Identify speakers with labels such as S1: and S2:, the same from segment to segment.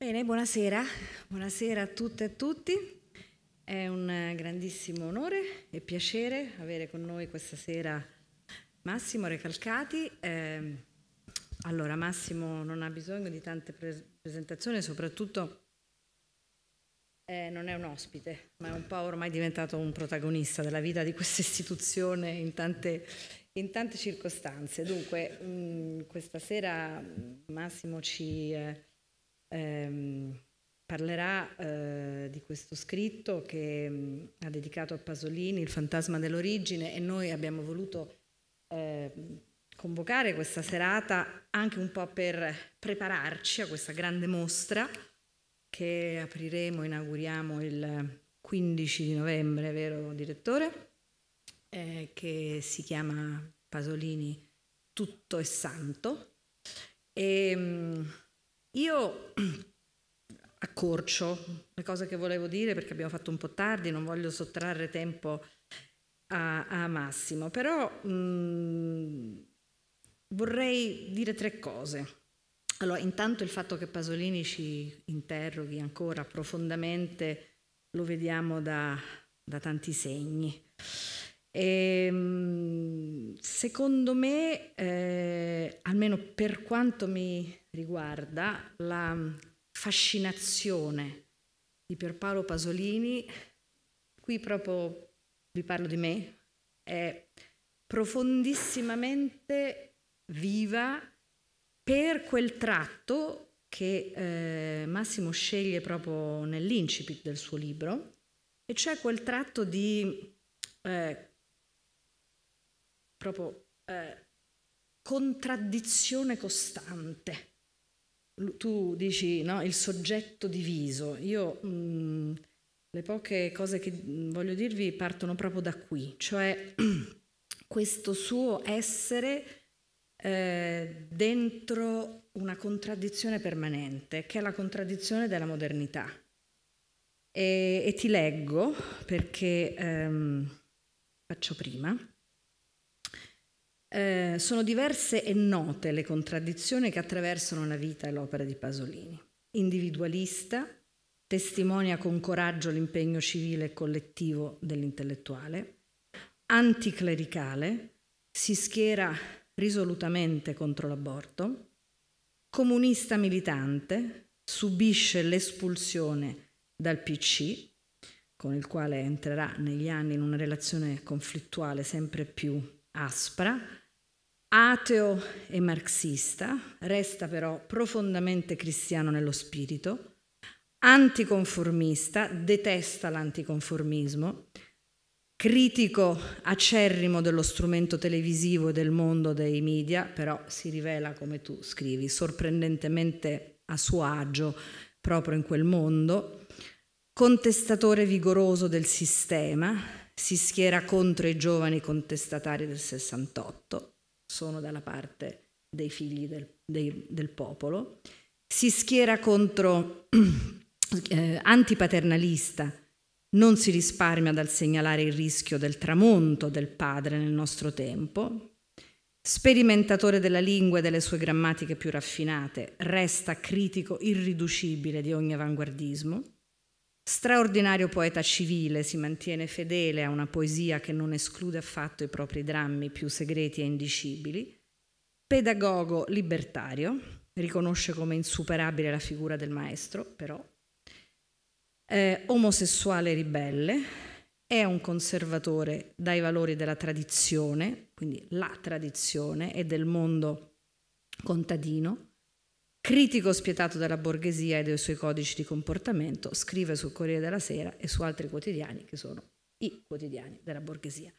S1: Bene, buonasera, buonasera a tutte e a tutti. È un grandissimo onore e piacere avere con noi questa sera Massimo Recalcati. Eh, allora, Massimo non ha bisogno di tante pre presentazioni, soprattutto eh, non è un ospite, ma è un po' ormai diventato un protagonista della vita di questa istituzione in tante, in tante circostanze. Dunque, mh, mm, questa sera mm, Massimo ci... Eh, ehm, parlerà eh, di questo scritto che mh, mm, ha dedicato a Pasolini, Il fantasma dell'origine, e noi abbiamo voluto eh, convocare questa serata anche un po' per prepararci a questa grande mostra che apriremo, inauguriamo il 15 di novembre, vero direttore? Eh, che si chiama Pasolini Tutto è Santo. E, mh, mm, io accorcio le cose che volevo dire perché abbiamo fatto un po' tardi, non voglio sottrarre tempo a, a Massimo, però mh, mm, vorrei dire tre cose. Allora, intanto il fatto che Pasolini ci interroghi ancora profondamente lo vediamo da, da tanti segni. E, ehm, secondo me, eh, almeno per quanto mi riguarda la fascinazione di Pierpaolo Pasolini, qui proprio vi parlo di me, è profondissimamente viva per quel tratto che eh, Massimo sceglie proprio nell'incipit del suo libro, e c'è cioè quel tratto di eh, proprio eh, contraddizione costante tu dici no, il soggetto diviso, io mh, mm, le poche cose che mm, voglio dirvi partono proprio da qui, cioè questo suo essere eh, dentro una contraddizione permanente, che è la contraddizione della modernità. E, e ti leggo perché ehm, faccio prima eh, sono diverse e note le contraddizioni che attraversano la vita e l'opera di Pasolini. Individualista, testimonia con coraggio l'impegno civile e collettivo dell'intellettuale, anticlericale, si schiera risolutamente contro l'aborto, comunista militante, subisce l'espulsione dal PC, con il quale entrerà negli anni in una relazione conflittuale sempre più aspra, Ateo e marxista, resta però profondamente cristiano nello spirito, anticonformista, detesta l'anticonformismo, critico acerrimo dello strumento televisivo e del mondo dei media, però si rivela, come tu scrivi, sorprendentemente a suo agio proprio in quel mondo, contestatore vigoroso del sistema, si schiera contro i giovani contestatari del 68, sono dalla parte dei figli del, dei, del popolo, si schiera contro eh, antipaternalista, non si risparmia dal segnalare il rischio del tramonto del padre nel nostro tempo, sperimentatore della lingua e delle sue grammatiche più raffinate, resta critico irriducibile di ogni avanguardismo, Straordinario poeta civile, si mantiene fedele a una poesia che non esclude affatto i propri drammi più segreti e indicibili. Pedagogo libertario, riconosce come insuperabile la figura del maestro, però. Eh, omosessuale ribelle, è un conservatore dai valori della tradizione, quindi la tradizione, e del mondo contadino Critico spietato della borghesia e dei suoi codici di comportamento, scrive sul Corriere della Sera e su altri quotidiani che sono i quotidiani della borghesia.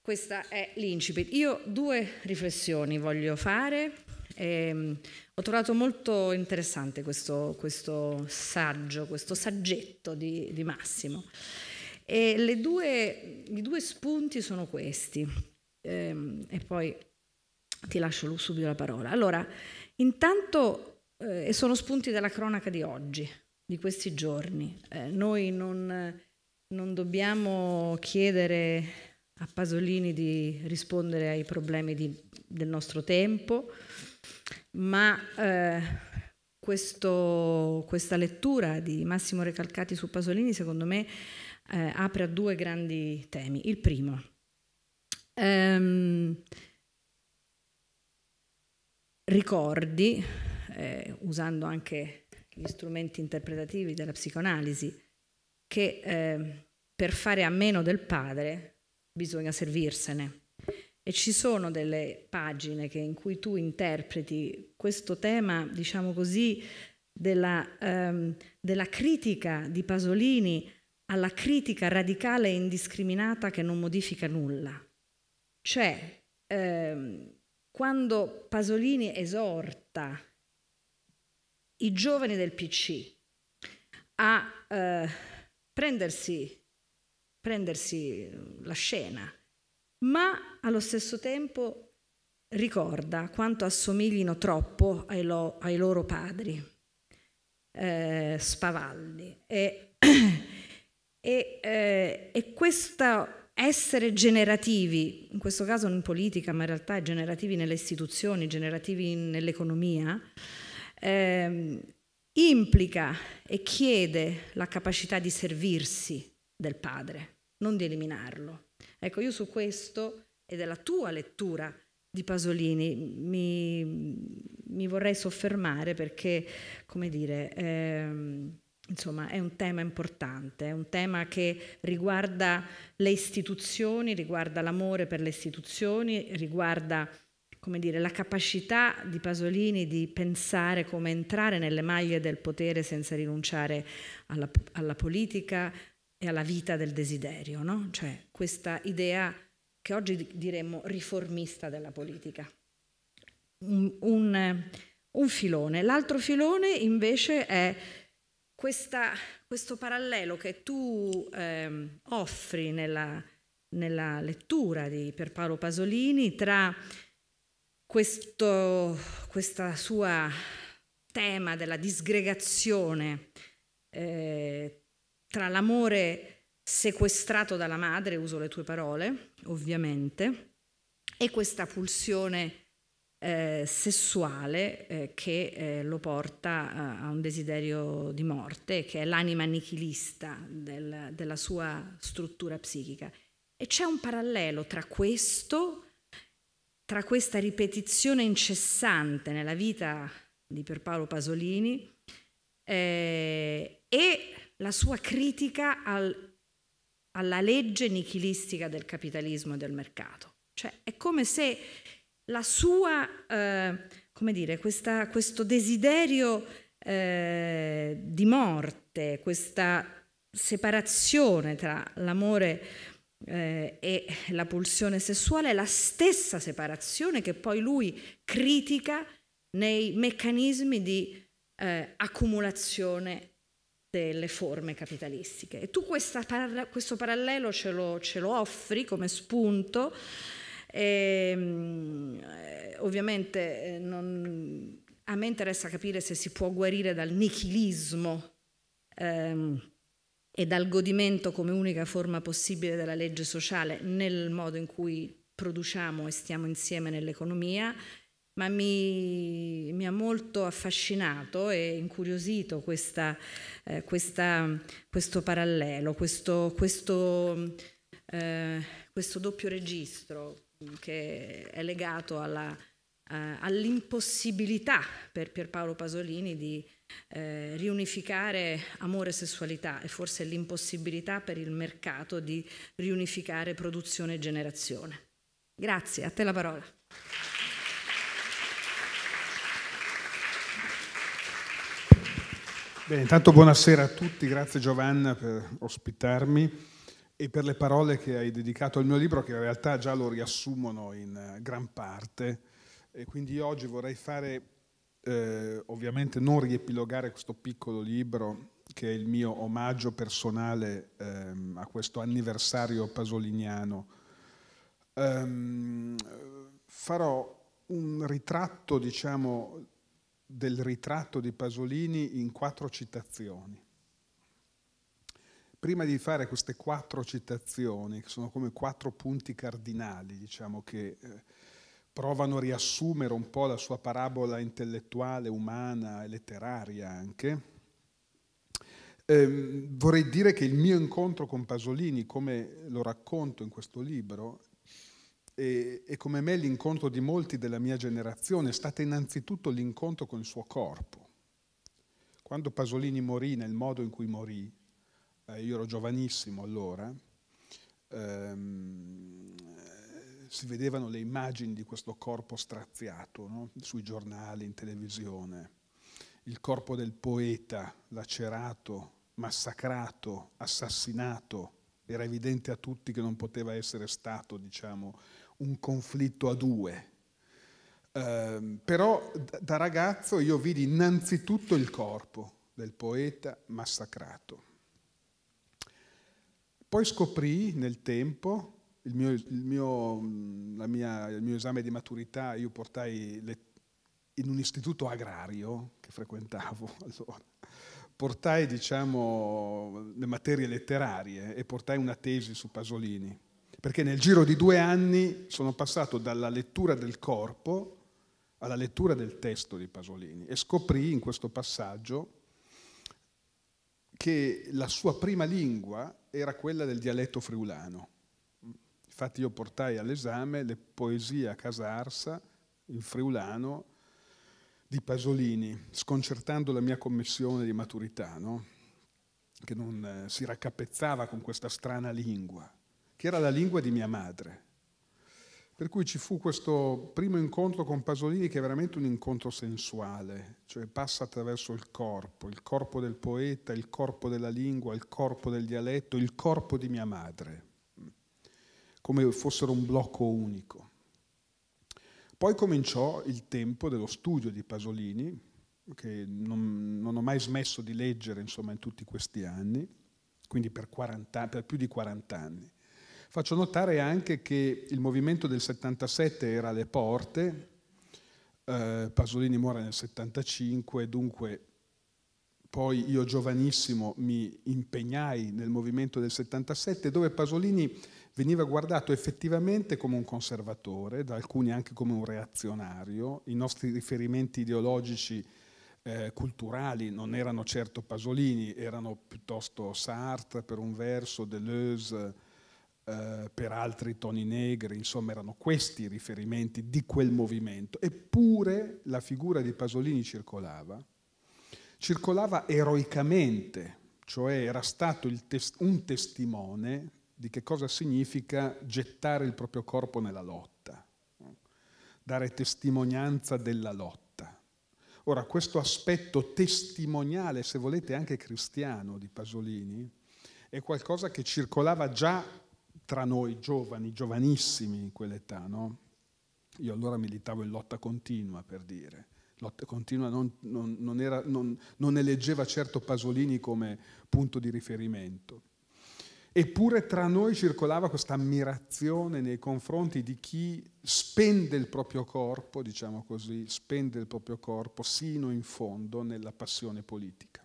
S1: Questa è l'incipit. Io due riflessioni voglio fare. Eh, ho trovato molto interessante questo, questo saggio, questo saggetto di, di Massimo. E due, I due spunti sono questi. Eh, e poi ti lascio subito la parola. Allora, Intanto, eh, sono spunti della cronaca di oggi, di questi giorni. Eh, noi non, non dobbiamo chiedere a Pasolini di rispondere ai problemi di, del nostro tempo, ma eh, questo, questa lettura di Massimo Recalcati su Pasolini, secondo me, eh, apre a due grandi temi. Il primo, ehm, ricordi, eh, usando anche gli strumenti interpretativi della psicoanalisi, che eh, per fare a meno del padre bisogna servirsene. E ci sono delle pagine che, in cui tu interpreti questo tema, diciamo così, della, ehm, della critica di Pasolini alla critica radicale e indiscriminata che non modifica nulla. C'è cioè, ehm, quando Pasolini esorta i giovani del PC a eh, prendersi, prendersi la scena, ma allo stesso tempo ricorda quanto assomiglino troppo ai, lo, ai loro padri, eh, Spavaldi. E, e, eh, e, questa essere generativi, in questo caso in politica, ma in realtà generativi nelle istituzioni, generativi nell'economia, eh, implica e chiede la capacità di servirsi del padre, non di eliminarlo. Ecco, io su questo e della tua lettura di Pasolini mi, mi vorrei soffermare perché, come dire, eh, Insomma, è un tema importante, è un tema che riguarda le istituzioni, riguarda l'amore per le istituzioni, riguarda come dire, la capacità di Pasolini di pensare come entrare nelle maglie del potere senza rinunciare alla, alla politica e alla vita del desiderio, no? cioè questa idea che oggi diremmo riformista della politica. Un, un, un filone. L'altro filone invece è questa, questo parallelo che tu eh, offri nella, nella lettura di per Paolo Pasolini tra questo sua tema della disgregazione eh, tra l'amore sequestrato dalla madre, uso le tue parole ovviamente, e questa pulsione eh, sessuale eh, che eh, lo porta a un desiderio di morte, che è l'anima nichilista del, della sua struttura psichica. E c'è un parallelo tra questo, tra questa ripetizione incessante nella vita di Pierpaolo Pasolini eh, e la sua critica al, alla legge nichilistica del capitalismo e del mercato. Cioè è come se la sua, eh, come dire, questa, questo desiderio eh, di morte, questa separazione tra l'amore eh, e la pulsione sessuale, è la stessa separazione che poi lui critica nei meccanismi di eh, accumulazione delle forme capitalistiche. E tu para questo parallelo ce lo, ce lo offri come spunto e, ehm, eh, ovviamente eh, non, a me interessa capire se si può guarire dal nichilismo ehm, e dal godimento come unica forma possibile della legge sociale nel modo in cui produciamo e stiamo insieme nell'economia, ma mi, mi, ha molto affascinato e incuriosito questa, eh, questa, questo parallelo, questo, questo, eh, questo doppio registro, che è legato eh, all'impossibilità per Pierpaolo Pasolini di eh, riunificare amore e sessualità e forse l'impossibilità per il mercato di riunificare produzione e generazione. Grazie, a te la parola.
S2: Bene, intanto buonasera a tutti, grazie Giovanna per ospitarmi e per le parole che hai dedicato al mio libro, che in realtà già lo riassumono in eh, gran parte. E quindi oggi vorrei fare, eh, ovviamente non riepilogare questo piccolo libro, che è il mio omaggio personale ehm, a questo anniversario pasoliniano. Ehm, farò un ritratto, diciamo, del ritratto di Pasolini in quattro citazioni prima di fare queste quattro citazioni, che sono come quattro punti cardinali, diciamo, che eh, provano a riassumere un po' la sua parabola intellettuale, umana e letteraria anche, eh, vorrei dire che il mio incontro con Pasolini, come lo racconto in questo libro, e come me l'incontro di molti della mia generazione, è stato innanzitutto l'incontro con il suo corpo. Quando Pasolini morì, nel modo in cui morì, eh, io ero giovanissimo allora, ehm, si vedevano le immagini di questo corpo straziato no? sui giornali, in televisione, il corpo del poeta lacerato, massacrato, assassinato, era evidente a tutti che non poteva essere stato diciamo, un conflitto a due. Eh, però da ragazzo io vidi innanzitutto il corpo del poeta massacrato poi scoprì nel tempo, il mio, il mio, mm, mia, il mio esame di maturità, io portai le, in un istituto agrario che frequentavo allora, portai diciamo, le materie letterarie e portai una tesi su Pasolini, perché nel giro di due anni sono passato dalla lettura del corpo alla lettura del testo di Pasolini e scoprì in questo passaggio che la sua prima lingua era quella del dialetto friulano. Infatti io portai all'esame le poesie a Casarsa, in friulano, di Pasolini, sconcertando la mia commissione di maturità, no? che non eh, si raccapezzava con questa strana lingua, che era la lingua di mia madre. Per cui ci fu questo primo incontro con Pasolini che è veramente un incontro sensuale, cioè passa attraverso il corpo, il corpo del poeta, il corpo della lingua, il corpo del dialetto, il corpo di mia madre, come fossero un blocco unico. Poi cominciò il tempo dello studio di Pasolini, che non, non ho mai smesso di leggere insomma, in tutti questi anni, quindi per, 40, per più di 40 anni. Faccio notare anche che il movimento del 77 era alle porte, eh, Pasolini muore nel 75, dunque poi io giovanissimo mi impegnai nel movimento del 77 dove Pasolini veniva guardato effettivamente come un conservatore, da alcuni anche come un reazionario, i nostri riferimenti ideologici eh, culturali non erano certo Pasolini, erano piuttosto Sartre per un verso, Deleuze eh, per altri Toni Negri, insomma erano questi i riferimenti di quel movimento. Eppure la figura di Pasolini circolava, circolava eroicamente, cioè era stato tes- un testimone di che cosa significa gettare il proprio corpo nella lotta, dare testimonianza della lotta. Ora, questo aspetto testimoniale, se volete anche cristiano, di Pasolini, è qualcosa che circolava già tra noi giovani, giovanissimi in quell'età, no? Io allora militavo in lotta continua, per dire. Lotta continua non, non, non, era, non eleggeva certo Pasolini come punto di riferimento. Eppure tra noi circolava questa ammirazione nei confronti di chi spende il proprio corpo, diciamo così, spende il proprio corpo sino in fondo nella passione politica.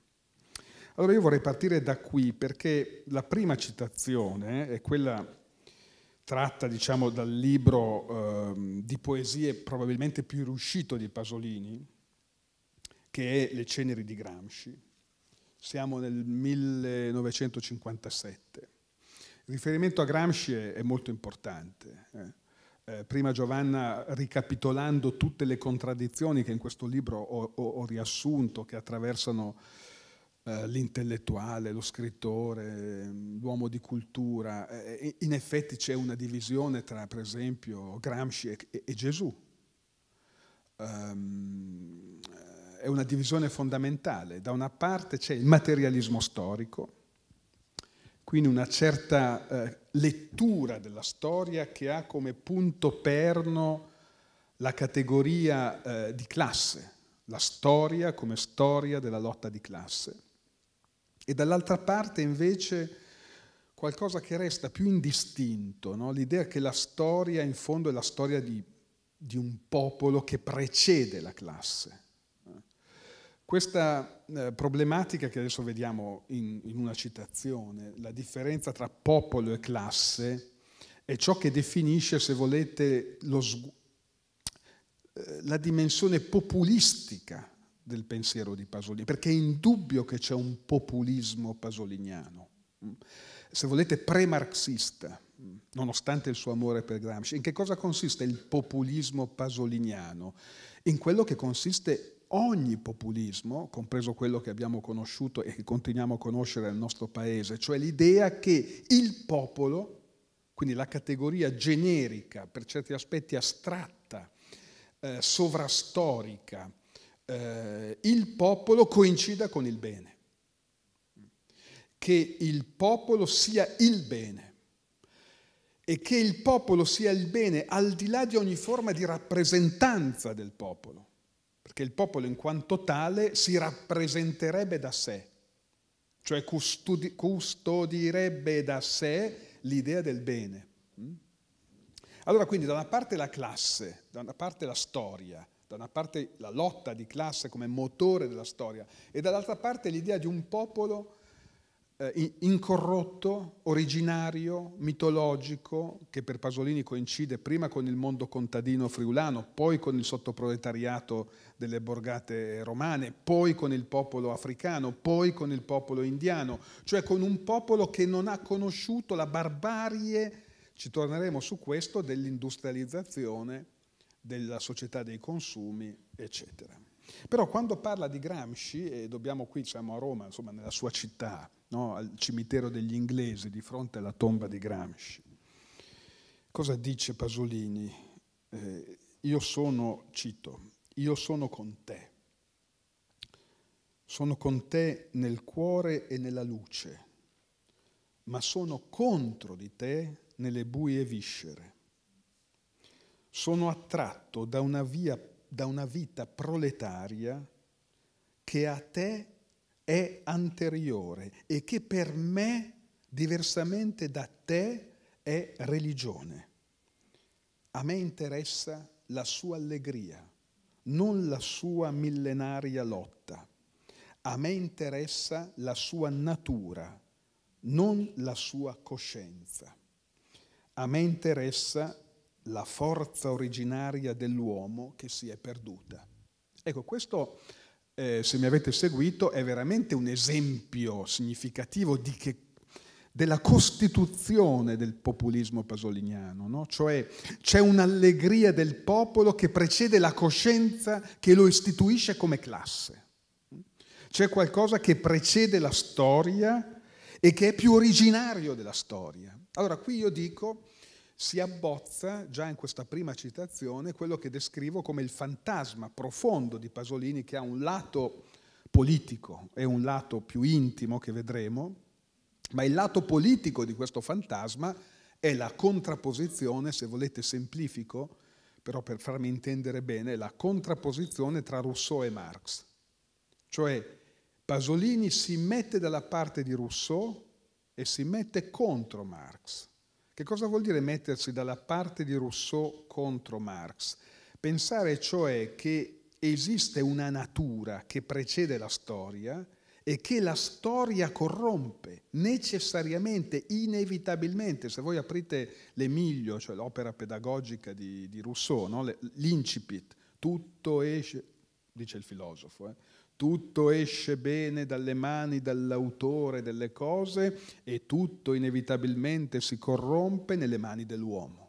S2: Allora io vorrei partire da qui perché la prima citazione è quella tratta diciamo, dal libro eh, di poesie probabilmente più riuscito di Pasolini, che è Le ceneri di Gramsci. Siamo nel 1957. Il riferimento a Gramsci è, molto importante. Eh. eh, prima Giovanna, ricapitolando tutte le contraddizioni che in questo libro ho, ho, ho riassunto, che attraversano eh, l'intellettuale, lo scrittore, l'uomo di cultura. Eh, eh, in effetti c'è una divisione tra, per esempio, Gramsci e, e, e Gesù. Um, è una divisione fondamentale. Da una parte c'è il materialismo storico, quindi una certa eh, lettura della storia che ha come punto perno la categoria eh, di classe, la storia come storia della lotta di classe. E dall'altra parte invece qualcosa che resta più indistinto, no? l'idea che la storia in fondo è la storia di, di un popolo che precede la classe. Questa eh, problematica che adesso vediamo in, in, una citazione, la differenza tra popolo e classe, è ciò che definisce, se volete, lo, eh, la dimensione populistica del pensiero di Pasolini, perché è indubbio che c'è un populismo pasoliniano, mm. se volete pre-marxista, mm, nonostante il suo amore per Gramsci. In che cosa consiste il populismo pasoliniano? In quello che consiste ogni populismo, compreso quello che abbiamo conosciuto e che continuiamo a conoscere nel nostro paese, cioè l'idea che il popolo, quindi la categoria generica, per certi aspetti astratta, eh, sovrastorica, eh, il popolo coincida con il bene, che il popolo sia il bene e che il popolo sia il bene al di là di ogni forma di rappresentanza del popolo, perché il popolo in quanto tale si rappresenterebbe da sé, cioè custodi- custodirebbe da sé l'idea del bene. Hm? Allora quindi da una parte la classe, da una parte la storia, da una parte la lotta di classe come motore della storia e dall'altra parte l'idea di un popolo eh, incorrotto, originario, mitologico, che per Pasolini coincide prima con il mondo contadino friulano, poi con il sottoproletariato delle borgate romane, poi con il popolo africano, poi con il popolo indiano, cioè con un popolo che non ha conosciuto la barbarie, ci torneremo su questo, dell'industrializzazione della società dei consumi, eccetera. Però quando parla di Gramsci, e dobbiamo qui, siamo a Roma, insomma nella sua città, no, al cimitero degli inglesi di fronte alla tomba di Gramsci, cosa dice Pasolini? Eh, io sono, cito, io sono con te, sono con te nel cuore e nella luce, ma sono contro di te nelle buie viscere sono attratto da una, via, da una vita proletaria che a te è anteriore e che per me, diversamente da te, è religione. A me interessa la sua allegria, non la sua millenaria lotta. A me interessa la sua natura, non la sua coscienza. A me interessa la forza originaria dell'uomo che si è perduta. Ecco, questo, eh, se mi avete seguito, è veramente un esempio significativo che, della costituzione del populismo pasoliniano, no? cioè c'è un'allegria del popolo che precede la coscienza che lo istituisce come classe. C'è qualcosa che precede la storia e che è più originario della storia. Allora qui io dico si abbozza già in questa prima citazione quello che descrivo come il fantasma profondo di Pasolini che ha un lato politico e un lato più intimo che vedremo, ma il lato politico di questo fantasma è la contrapposizione, se volete semplifico, però per farmi intendere bene, la contrapposizione tra Rousseau e Marx. Cioè Pasolini si mette dalla parte di Rousseau e si mette contro Marx che cosa vuol dire mettersi dalla parte di Rousseau contro Marx? Pensare cioè che esiste una natura che precede la storia e che la storia corrompe necessariamente, inevitabilmente. Se voi aprite l'Emilio, cioè l'opera pedagogica di, di Rousseau, no? l'incipit, tutto esce, dice il filosofo, eh? tutto esce bene dalle mani dell'autore delle cose e tutto inevitabilmente si corrompe nelle mani dell'uomo.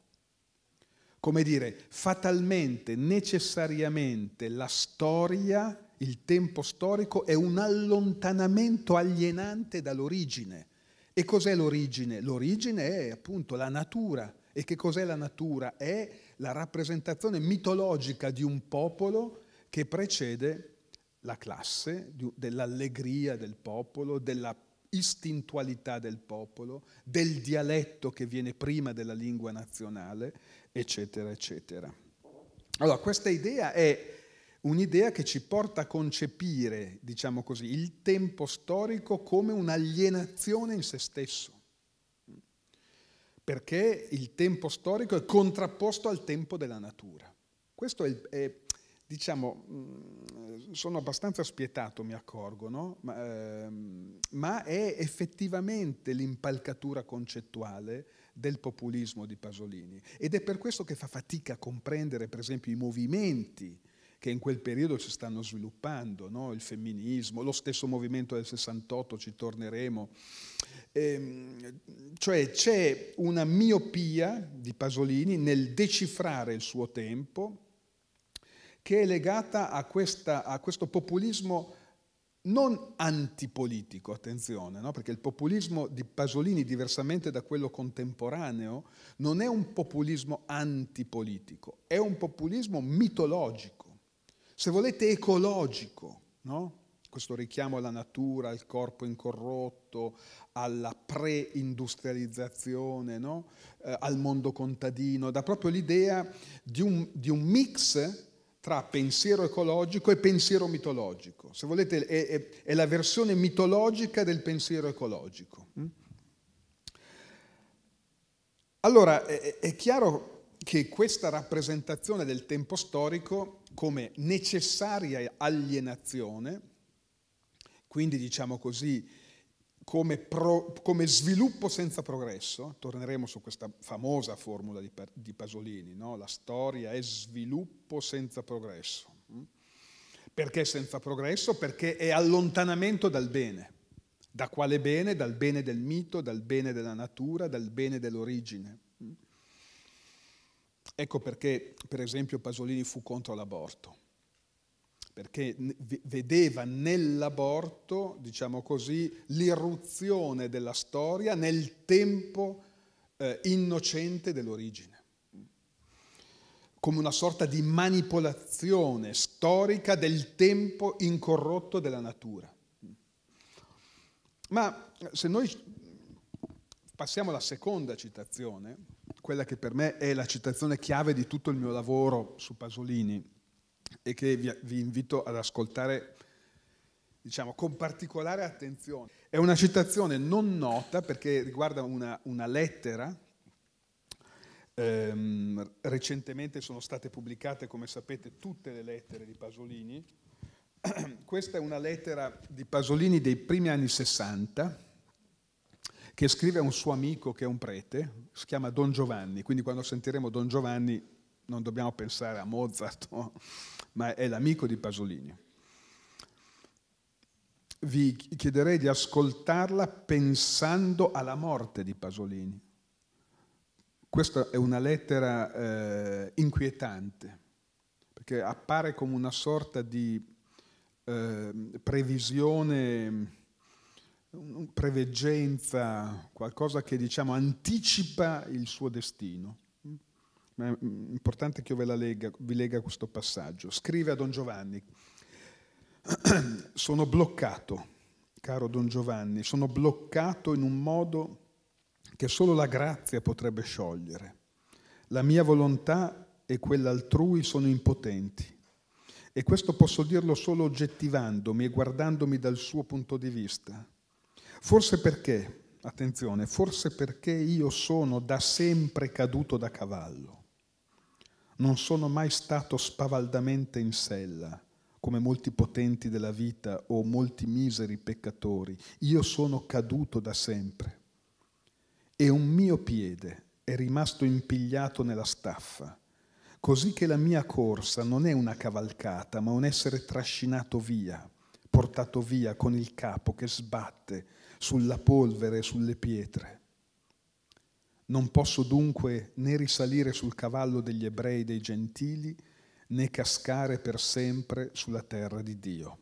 S2: Come dire, fatalmente, necessariamente la storia, il tempo storico è un allontanamento alienante dall'origine. E cos'è l'origine? L'origine è appunto la natura. E che cos'è la natura? È la rappresentazione mitologica di un popolo che precede la classe, dell'allegria del popolo, della istintualità del popolo, del dialetto che viene prima della lingua nazionale, eccetera, eccetera. Allora, questa idea è un'idea che ci porta a concepire, diciamo così, il tempo storico come un'alienazione in se stesso, perché il tempo storico è contrapposto al tempo della natura. Questo è, il, è diciamo, mm, sono abbastanza spietato, mi accorgo, no? ma, ehm, ma, è effettivamente l'impalcatura concettuale del populismo di Pasolini ed è per questo che fa fatica a comprendere, per esempio, i movimenti che in quel periodo si stanno sviluppando, no? il femminismo, lo stesso movimento del 68, ci torneremo. Ehm, cioè c'è una miopia di Pasolini nel decifrare il suo tempo, che è legata a, questa, a questo populismo non antipolitico, attenzione, no? perché il populismo di Pasolini, diversamente da quello contemporaneo, non è un populismo antipolitico, è un populismo mitologico, se volete ecologico, no? questo richiamo alla natura, al corpo incorrotto, alla pre-industrializzazione, no? eh, al mondo contadino, dà proprio l'idea di un, di un mix tra pensiero ecologico e pensiero mitologico. Se volete, è, è, è la versione mitologica del pensiero ecologico. Mm? Allora, è, è chiaro che questa rappresentazione del tempo storico come necessaria alienazione, quindi diciamo così, come, pro, come, sviluppo senza progresso, torneremo su questa famosa formula di, di Pasolini, no? la storia è sviluppo senza progresso. Mm? Perché senza progresso? Perché è allontanamento dal bene. Da quale bene? Dal bene del mito, dal bene della natura, dal bene dell'origine. Mm? Ecco perché, per esempio, Pasolini fu contro l'aborto perché vedeva nell'aborto, diciamo così, l'irruzione della storia nel tempo eh, innocente dell'origine, come una sorta di manipolazione storica del tempo incorrotto della natura. Ma se noi passiamo alla seconda citazione, quella che per me è la citazione chiave di tutto il mio lavoro su Pasolini, e che vi, vi invito ad ascoltare diciamo, con particolare attenzione. È una citazione non nota perché riguarda una, una lettera. Ehm, recentemente sono state pubblicate, come sapete, tutte le lettere di Pasolini. Questa è una lettera di Pasolini dei primi anni 60 che scrive a un suo amico che è un prete, si chiama Don Giovanni, quindi quando sentiremo Don Giovanni non dobbiamo pensare a Mozart. No? ma è l'amico di Pasolini. Vi chiederei di ascoltarla pensando alla morte di Pasolini. Questa è una lettera eh, inquietante, perché appare come una sorta di eh, previsione, preveggenza, qualcosa che diciamo anticipa il suo destino ma è mm, importante che io ve la legga, vi legga questo passaggio. Scrive a Don Giovanni, sono bloccato, caro Don Giovanni, sono bloccato in un modo che solo la grazia potrebbe sciogliere. La mia volontà e quella altrui sono impotenti. E questo posso dirlo solo oggettivandomi e guardandomi dal suo punto di vista. Forse perché, attenzione, forse perché io sono da sempre caduto da cavallo. Non sono mai stato spavaldamente in sella, come molti potenti della vita o molti miseri peccatori. Io sono caduto da sempre. E un mio piede è rimasto impigliato nella staffa, così che la mia corsa non è una cavalcata, ma un essere trascinato via, portato via con il capo che sbatte sulla polvere e sulle pietre. Non posso dunque né risalire sul cavallo degli ebrei e dei gentili, né cascare per sempre sulla terra di Dio.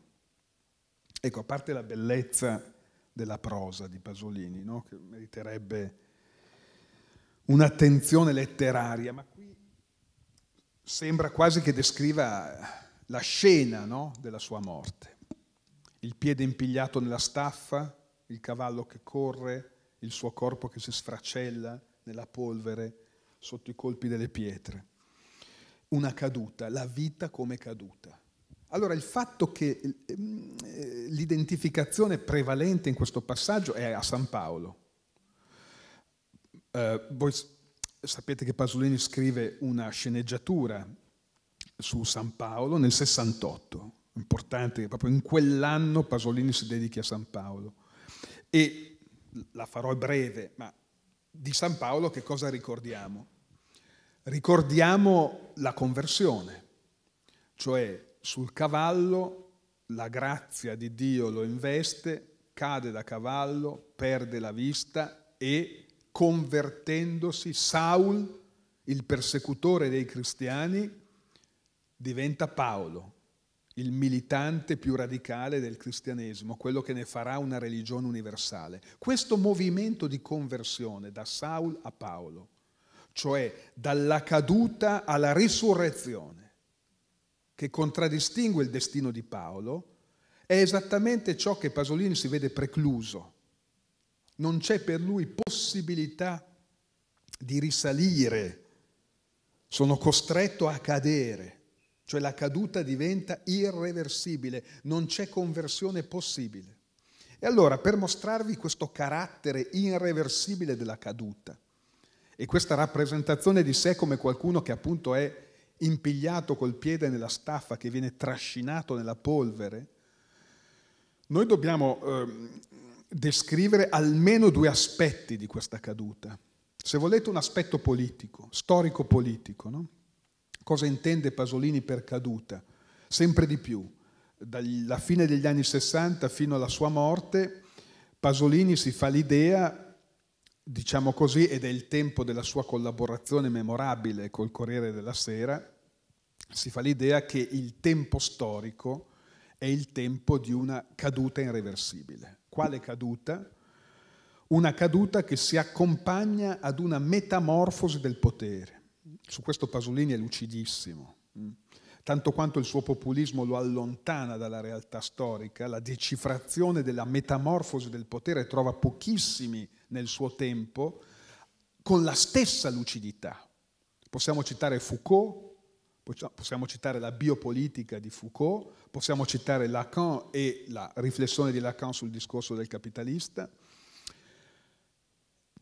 S2: Ecco, a parte la bellezza della prosa di Pasolini, no? che meriterebbe un'attenzione letteraria, ma qui sembra quasi che descriva la scena no? della sua morte. Il piede impigliato nella staffa, il cavallo che corre, il suo corpo che si sfracella, nella polvere, sotto i colpi delle pietre. Una caduta, la vita come caduta. Allora il fatto che eh, l'identificazione prevalente in questo passaggio è a San Paolo. Eh, voi sapete che Pasolini scrive una sceneggiatura su San Paolo nel 68, importante che proprio in quell'anno Pasolini si dedichi a San Paolo. E la farò breve, ma di San Paolo che cosa ricordiamo? Ricordiamo la conversione, cioè sul cavallo la grazia di Dio lo investe, cade da cavallo, perde la vista e convertendosi Saul, il persecutore dei cristiani, diventa Paolo, il militante più radicale del cristianesimo, quello che ne farà una religione universale. Questo movimento di conversione da Saul a Paolo, cioè dalla caduta alla risurrezione, che contraddistingue il destino di Paolo, è esattamente ciò che Pasolini si vede precluso. Non c'è per lui possibilità di risalire, sono costretto a cadere cioè la caduta diventa irreversibile, non c'è conversione possibile. E allora, per mostrarvi questo carattere irreversibile della caduta e questa rappresentazione di sé come qualcuno che appunto è impigliato col piede nella staffa, che viene trascinato nella polvere, noi dobbiamo eh, descrivere almeno due aspetti di questa caduta. Se volete un aspetto politico, storico-politico, no? Cosa intende Pasolini per caduta? Sempre di più, dalla fine degli anni 60 fino alla sua morte, Pasolini si fa l'idea, diciamo così, ed è il tempo della sua collaborazione memorabile col Corriere della Sera, si fa l'idea che il tempo storico è il tempo di una caduta irreversibile. Quale caduta? Una caduta che si accompagna ad una metamorfosi del potere su questo Pasolini è lucidissimo, mm. tanto quanto il suo populismo lo allontana dalla realtà storica, la decifrazione della metamorfosi del potere trova pochissimi nel suo tempo con la stessa lucidità. Possiamo citare Foucault, possiamo citare la biopolitica di Foucault, possiamo citare Lacan e la riflessione di Lacan sul discorso del capitalista.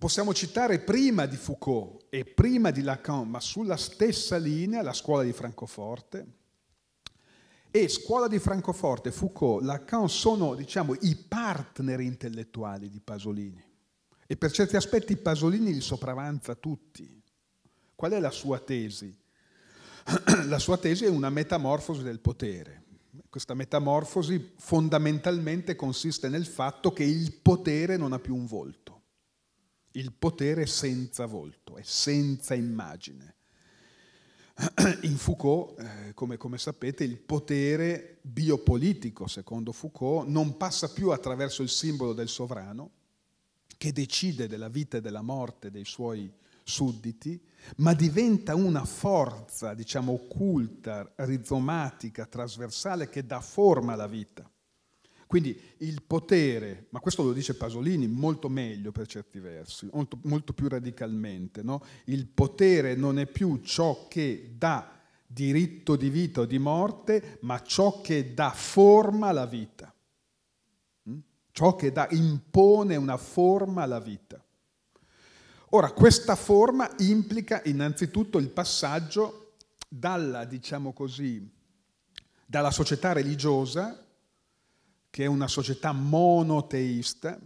S2: Possiamo citare prima di Foucault e prima di Lacan, ma sulla stessa linea, la scuola di Francoforte. E scuola di Francoforte, Foucault, Lacan sono diciamo, i partner intellettuali di Pasolini. E per certi aspetti Pasolini li sopravanza tutti. Qual è la sua tesi? la sua tesi è una metamorfosi del potere. Questa metamorfosi fondamentalmente consiste nel fatto che il potere non ha più un volto il potere senza volto, è senza immagine. In Foucault, eh, come, come sapete, il potere biopolitico, secondo Foucault, non passa più attraverso il simbolo del sovrano, che decide della vita e della morte dei suoi sudditi, ma diventa una forza, diciamo, occulta, rizomatica, trasversale che dà forma alla vita. Quindi il potere, ma questo lo dice Pasolini molto meglio per certi versi, molto, molto più radicalmente, no? il potere non è più ciò che dà diritto di vita o di morte, ma ciò che dà forma alla vita, mm? ciò che dà, impone una forma alla vita. Ora, questa forma implica innanzitutto il passaggio dalla, diciamo così, dalla società religiosa che è una società monoteista,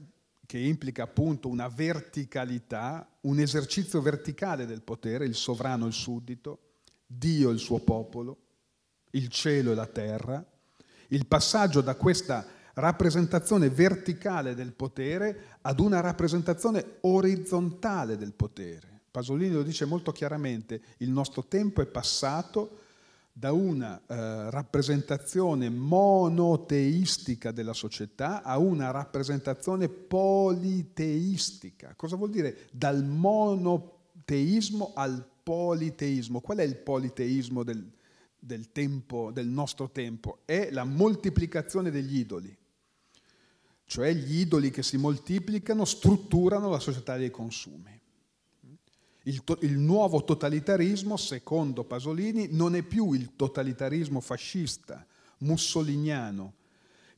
S2: che implica appunto una verticalità, un esercizio verticale del potere, il sovrano e il suddito, Dio e il suo popolo, il cielo e la terra, il passaggio da questa rappresentazione verticale del potere ad una rappresentazione orizzontale del potere. Pasolini lo dice molto chiaramente, il nostro tempo è passato da una eh, rappresentazione monoteistica della società a una rappresentazione politeistica. Cosa vuol dire dal monoteismo al politeismo? Qual è il politeismo del, del, tempo, del nostro tempo? È la moltiplicazione degli idoli, cioè gli idoli che si moltiplicano strutturano la società dei consumi. Il, to- il, nuovo totalitarismo, secondo Pasolini, non è più il totalitarismo fascista, mussoliniano,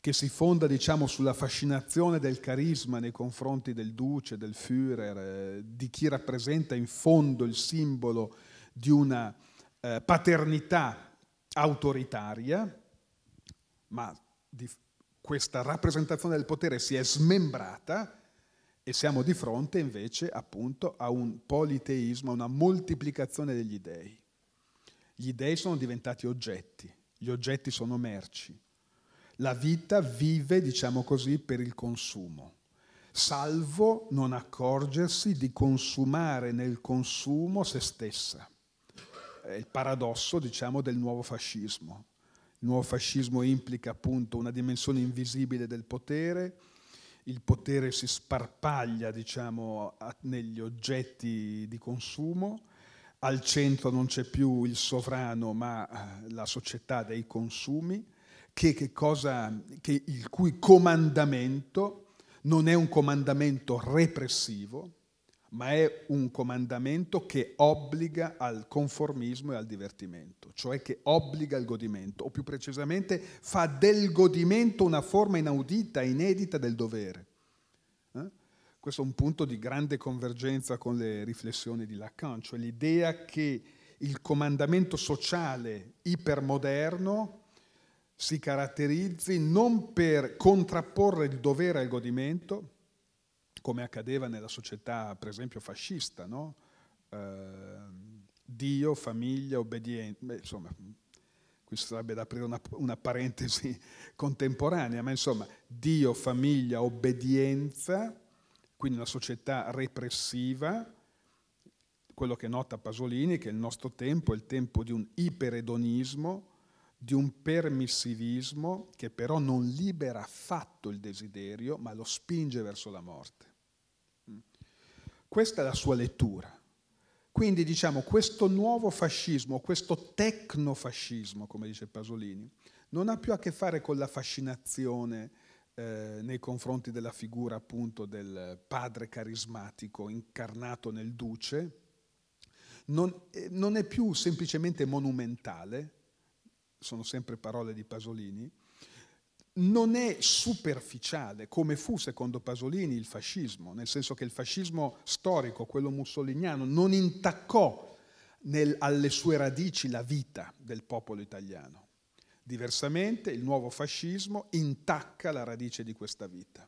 S2: che si fonda diciamo, sulla fascinazione del carisma nei confronti del duce, del Führer, eh, di chi rappresenta in fondo il simbolo di una eh, paternità autoritaria, ma di- questa rappresentazione del potere si è smembrata e siamo di fronte invece appunto a un politeismo, a una moltiplicazione degli dèi. Gli dèi sono diventati oggetti, gli oggetti sono merci. La vita vive, diciamo così, per il consumo, salvo non accorgersi di consumare nel consumo se stessa. È il paradosso, diciamo, del nuovo fascismo. Il nuovo fascismo implica appunto una dimensione invisibile del potere, il potere si sparpaglia diciamo, negli oggetti di consumo, al centro non c'è più il sovrano ma eh, la società dei consumi, che, che cosa, che il cui comandamento non è un comandamento repressivo, ma è un comandamento che obbliga al conformismo e al divertimento, cioè che obbliga al godimento, o più precisamente fa del godimento una forma inaudita, inedita del dovere. Eh? Questo è un punto di grande convergenza con le riflessioni di Lacan, cioè l'idea che il comandamento sociale ipermoderno si caratterizzi non per contrapporre il dovere al godimento, come accadeva nella società, per esempio, fascista, no? eh, Dio, famiglia, obbedienza, Beh, insomma, qui sarebbe da aprire una, una parentesi contemporanea, ma insomma, Dio, famiglia, obbedienza, quindi una società repressiva, quello che nota Pasolini, che il nostro tempo è il tempo di un iperedonismo, di un permissivismo che però non libera affatto il desiderio, ma lo spinge verso la morte. Questa è la sua lettura. Quindi diciamo questo nuovo fascismo, questo tecnofascismo, come dice Pasolini, non ha più a che fare con la fascinazione eh, nei confronti della figura appunto del padre carismatico incarnato nel duce, non, eh, non è più semplicemente monumentale, sono sempre parole di Pasolini, non è superficiale come fu secondo Pasolini il fascismo, nel senso che il fascismo storico, quello mussoliniano, non intaccò nel, alle sue radici la vita del popolo italiano. Diversamente il nuovo fascismo intacca la radice di questa vita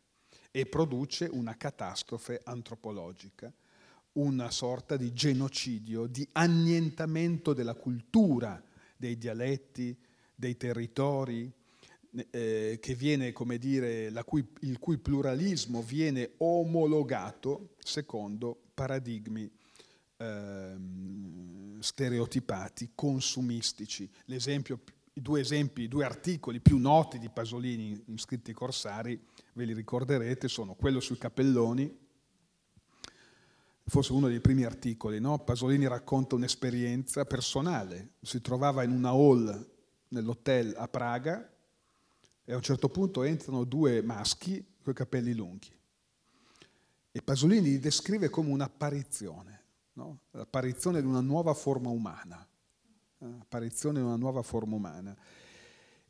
S2: e produce una catastrofe antropologica, una sorta di genocidio, di annientamento della cultura, dei dialetti, dei territori, eh, che viene, come dire, cui, il cui pluralismo viene omologato secondo paradigmi eh, stereotipati, consumistici. I due esempi, i due articoli più noti di Pasolini in scritti corsari, ve li ricorderete, sono quello sui capelloni, forse uno dei primi articoli, no? Pasolini racconta un'esperienza personale, si trovava in una hall nell'hotel a Praga, e a un certo punto entrano due maschi con i capelli lunghi. E Pasolini li descrive come un'apparizione, no? l'apparizione di una nuova forma umana, l'apparizione eh, di una nuova forma umana.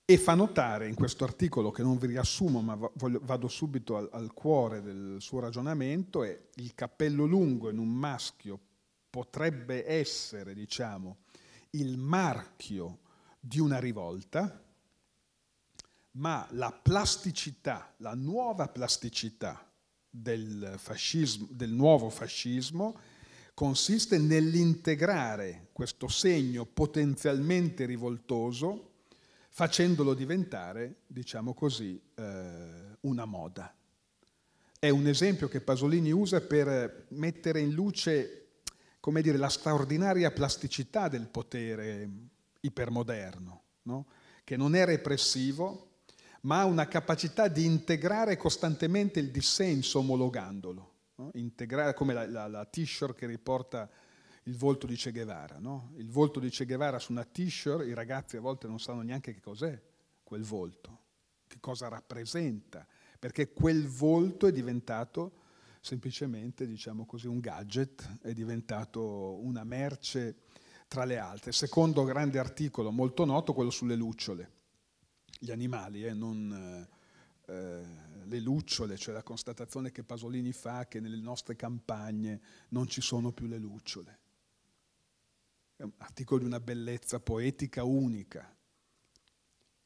S2: E fa notare in questo articolo, che non vi riassumo, ma vado subito al, al cuore del suo ragionamento, è il cappello lungo in un maschio potrebbe essere, diciamo, il marchio di una rivolta, ma la plasticità, la nuova plasticità del, fascismo, del nuovo fascismo consiste nell'integrare questo segno potenzialmente rivoltoso facendolo diventare, diciamo così, eh, una moda. È un esempio che Pasolini usa per mettere in luce, come dire, la straordinaria plasticità del potere ipermoderno, no? che non è repressivo, ma ha una capacità di integrare costantemente il dissenso omologandolo, no? integrare come la, la, la t-shirt che riporta il volto di Che Guevara. No? Il volto di Che Guevara su una t-shirt, i ragazzi a volte non sanno neanche che cos'è quel volto, che cosa rappresenta, perché quel volto è diventato semplicemente, diciamo così, un gadget, è diventato una merce tra le altre. Secondo grande articolo molto noto, quello sulle lucciole gli animali, eh, non eh, eh, le lucciole, cioè la constatazione che Pasolini fa che nelle nostre campagne non ci sono più le lucciole. È un articolo di una bellezza poetica unica.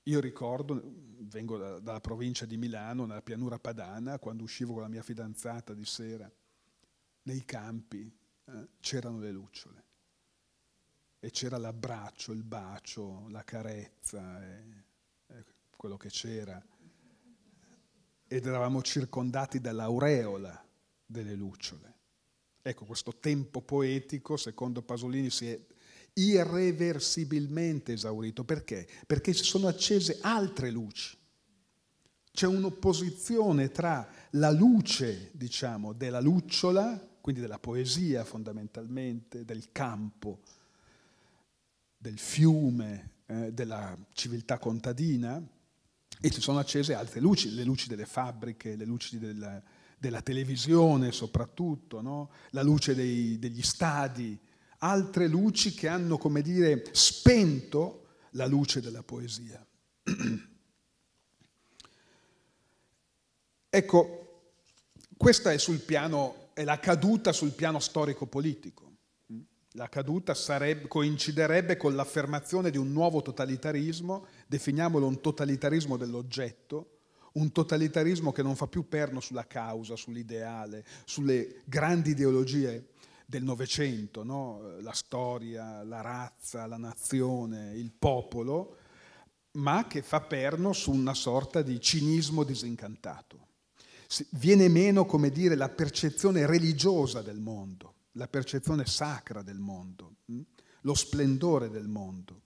S2: Io ricordo, vengo da, dalla provincia di Milano, nella pianura padana, quando uscivo con la mia fidanzata di sera, nei campi eh, c'erano le lucciole e c'era l'abbraccio, il bacio, la carezza. E quello che c'era, ed eravamo circondati dall'aureola delle lucciole. Ecco, questo tempo poetico, secondo Pasolini, si è irreversibilmente esaurito. Perché? Perché si sono accese altre luci. C'è un'opposizione tra la luce, diciamo, della lucciola, quindi della poesia fondamentalmente, del campo, del fiume, eh, della civiltà contadina, e si sono accese altre luci, le luci delle fabbriche, le luci del, della televisione soprattutto, no? la luce dei, degli stadi, altre luci che hanno, come dire, spento la luce della poesia. ecco, questa è, piano, è la caduta sul piano storico-politico. La caduta sarebbe, coinciderebbe con l'affermazione di un nuovo totalitarismo definiamolo un totalitarismo dell'oggetto, un totalitarismo che non fa più perno sulla causa, sull'ideale, sulle grandi ideologie del Novecento, no? la storia, la razza, la nazione, il popolo, ma che fa perno su una sorta di cinismo disincantato. Viene meno, come dire, la percezione religiosa del mondo, la percezione sacra del mondo, hm? lo splendore del mondo.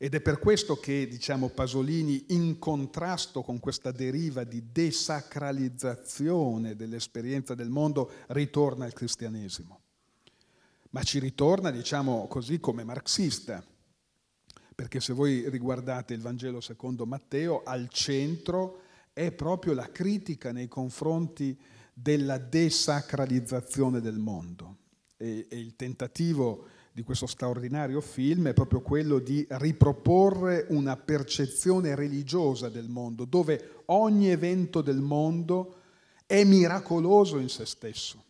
S2: Ed è per questo che, diciamo, Pasolini, in contrasto con questa deriva di desacralizzazione dell'esperienza del mondo, ritorna al cristianesimo. Ma ci ritorna, diciamo così, come marxista, perché se voi riguardate il Vangelo secondo Matteo, al centro è proprio la critica nei confronti della desacralizzazione del mondo e, e il tentativo di questo straordinario film è proprio quello di riproporre una percezione religiosa del mondo, dove ogni evento del mondo è miracoloso in se stesso.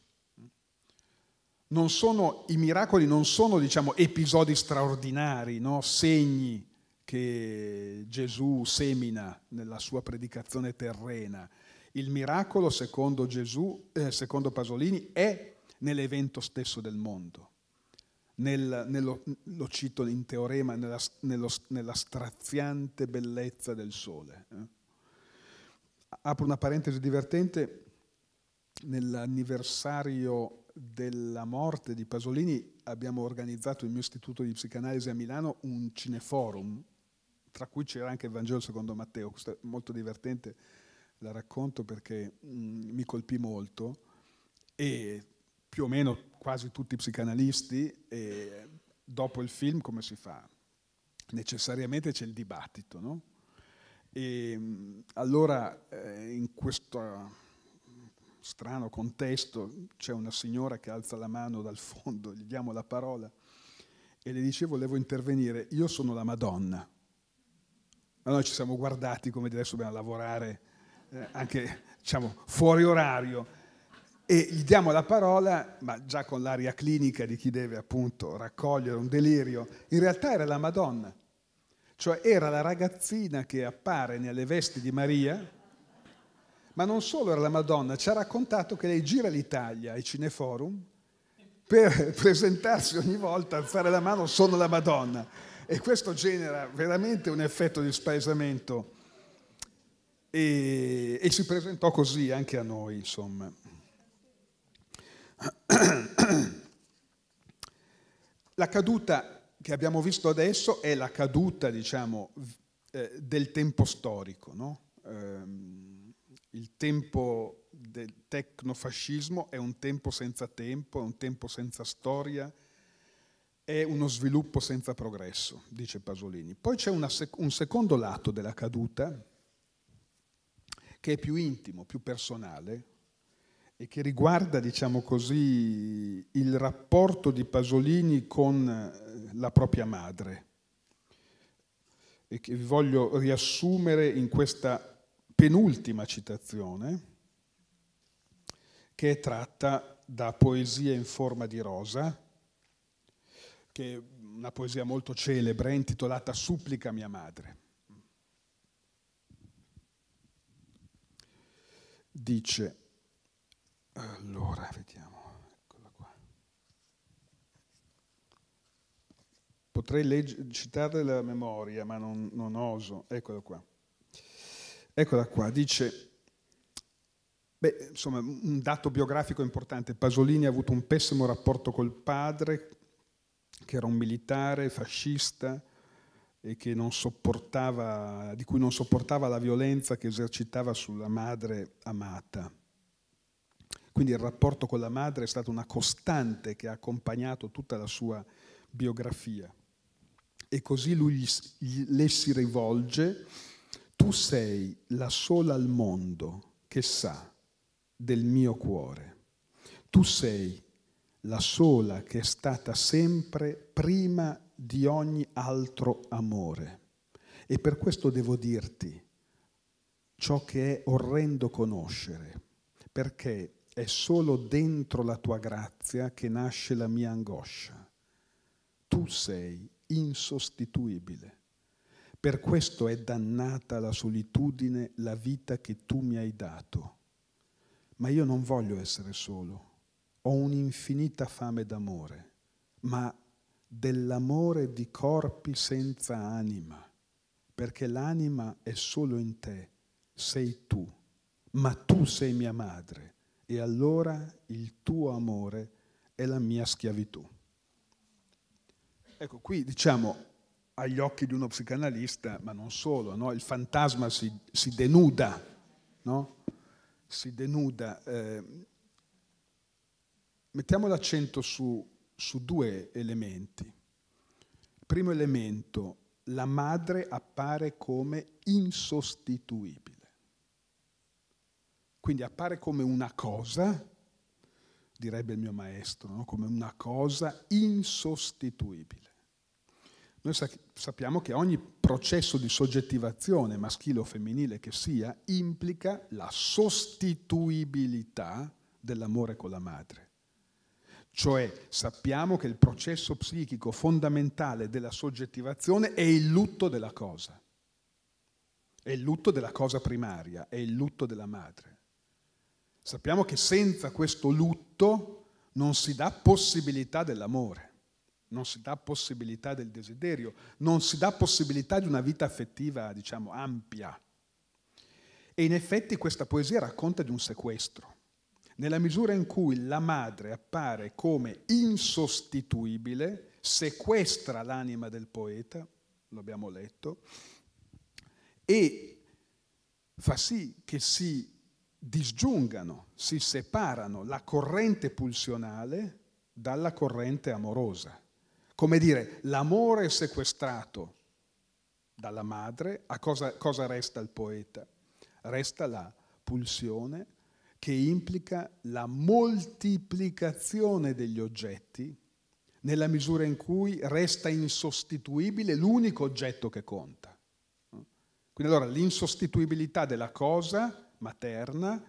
S2: Sono, I miracoli non sono diciamo, episodi straordinari, no? segni che Gesù semina nella sua predicazione terrena. Il miracolo, secondo, Gesù, eh, secondo Pasolini, è nell'evento stesso del mondo nel, nello, lo cito in teorema, nella, nello, nella straziante bellezza del sole. Eh? Apro una parentesi divertente, nell'anniversario della morte di Pasolini abbiamo organizzato il mio istituto di psicanalisi a Milano un cineforum, tra cui c'era anche il Vangelo secondo Matteo, questa è molto divertente, la racconto perché mh, mm, mi colpì molto e più o meno quasi tutti i psicanalisti, e dopo il film come si fa? Necessariamente c'è il dibattito, no? E mm, allora eh, in questo strano contesto c'è una signora che alza la mano dal fondo, gli diamo la parola e le dice volevo intervenire, io sono la Madonna. Ma noi ci siamo guardati come adesso dobbiamo lavorare eh, anche diciamo, fuori orario e gli diamo la parola, ma già con l'aria clinica di chi deve appunto raccogliere un delirio, in realtà era la Madonna, cioè era la ragazzina che appare nelle vesti di Maria, ma non solo era la Madonna, ci ha raccontato che lei gira l'Italia ai cineforum per presentarsi ogni volta, alzare la mano, sono la Madonna. E questo genera veramente un effetto di spaesamento. E, e si presentò così anche a noi, insomma la caduta che abbiamo visto adesso è la caduta, diciamo, eh, del tempo storico, no? Ehm, il tempo del tecnofascismo è un tempo senza tempo, è un tempo senza storia, è uno sviluppo senza progresso, dice Pasolini. Poi c'è sec un secondo lato della caduta che è più intimo, più personale, e che riguarda, diciamo così, il rapporto di Pasolini con eh, la propria madre e che vi voglio riassumere in questa penultima citazione che è tratta da Poesia in forma di rosa, che è una poesia molto celebre intitolata Supplica mia madre. Dice allora, vediamo, eccola qua. Potrei legge, citare la memoria, ma non, non oso. Eccola qua. Eccola qua, dice... Beh, insomma, un dato biografico importante. Pasolini ha avuto un pessimo rapporto col padre, che era un militare fascista e di cui non sopportava la violenza che esercitava sulla madre amata. Quindi il rapporto con la madre è stata una costante che ha accompagnato tutta la sua biografia. E così lui gli, gli, le si rivolge, tu sei la sola al mondo che sa del mio cuore. Tu sei la sola che è stata sempre prima di ogni altro amore. E per questo devo dirti ciò che è orrendo conoscere, perché è solo dentro la tua grazia che nasce la mia angoscia. Tu sei insostituibile. Per questo è dannata la solitudine, la vita che tu mi hai dato. Ma io non voglio essere solo. Ho un'infinita fame d'amore, ma dell'amore di corpi senza anima, perché l'anima è solo in te, sei tu, ma tu sei mia madre e allora il tuo amore è la mia schiavitù. Ecco, qui diciamo agli occhi di uno psicanalista, ma non solo, no? il fantasma si, si denuda, no? si denuda. Eh, mettiamo l'accento su, su due elementi. primo elemento, la madre appare come insostituibile. Quindi appare come una cosa, direbbe il mio maestro, no? come una cosa insostituibile. Noi sappiamo che ogni processo di soggettivazione, maschile o femminile che sia, implica la sostituibilità dell'amore con la madre. Cioè sappiamo che il processo psichico fondamentale della soggettivazione è il lutto della cosa, è il lutto della cosa primaria, è il lutto della madre. Sappiamo che senza questo lutto non si dà possibilità dell'amore, non si dà possibilità del desiderio, non si dà possibilità di una vita affettiva, diciamo, ampia. E in effetti questa poesia racconta di un sequestro, nella misura in cui la madre appare come insostituibile, sequestra l'anima del poeta, lo abbiamo letto, e fa sì che si disgiungano, si separano la corrente pulsionale dalla corrente amorosa. Come dire, l'amore sequestrato dalla madre, a cosa, cosa resta il poeta? Resta la pulsione che implica la moltiplicazione degli oggetti nella misura in cui resta insostituibile l'unico oggetto che conta. Quindi allora l'insostituibilità della cosa materna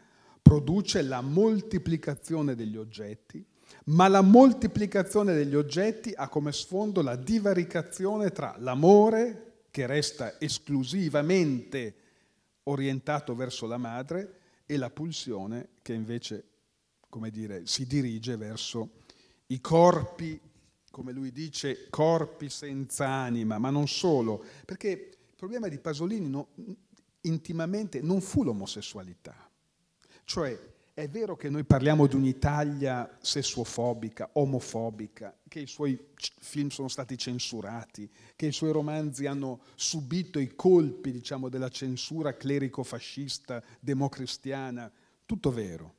S2: produce la moltiplicazione degli oggetti, ma la moltiplicazione degli oggetti ha come sfondo la divaricazione tra l'amore, che resta esclusivamente orientato verso la madre, e la pulsione, che invece, come dire, si dirige verso i corpi, come lui dice, corpi senza anima, ma non solo, perché il problema di Pasolini non, intimamente non fu l'omosessualità. Cioè, è vero che noi parliamo di un'Italia sessuofobica, omofobica, che i suoi film sono stati censurati, che i suoi romanzi hanno subito i colpi diciamo, della censura clerico-fascista, democristiana, tutto vero.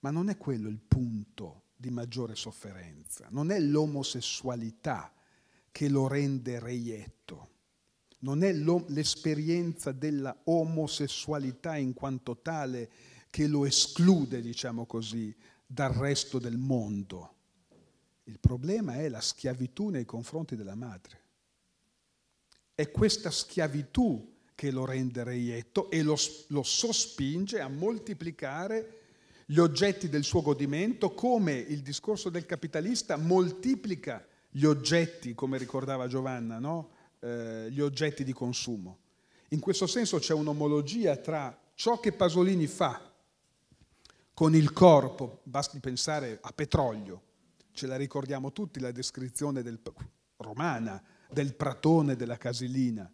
S2: Ma non è quello il punto di maggiore sofferenza, non è l'omosessualità che lo rende reietto non è l'esperienza della omosessualità in quanto tale che lo esclude, diciamo così, dal resto del mondo. Il problema è la schiavitù nei confronti della madre. È questa schiavitù che lo rende reietto e lo, lo sospinge a moltiplicare gli oggetti del suo godimento, come il discorso del capitalista moltiplica gli oggetti, come ricordava Giovanna, no? Eh, gli oggetti di consumo. In questo senso c'è un'omologia tra ciò che Pasolini fa con il corpo, basti pensare a Petrolio, ce la ricordiamo tutti la descrizione del, romana del pratone della Casilina,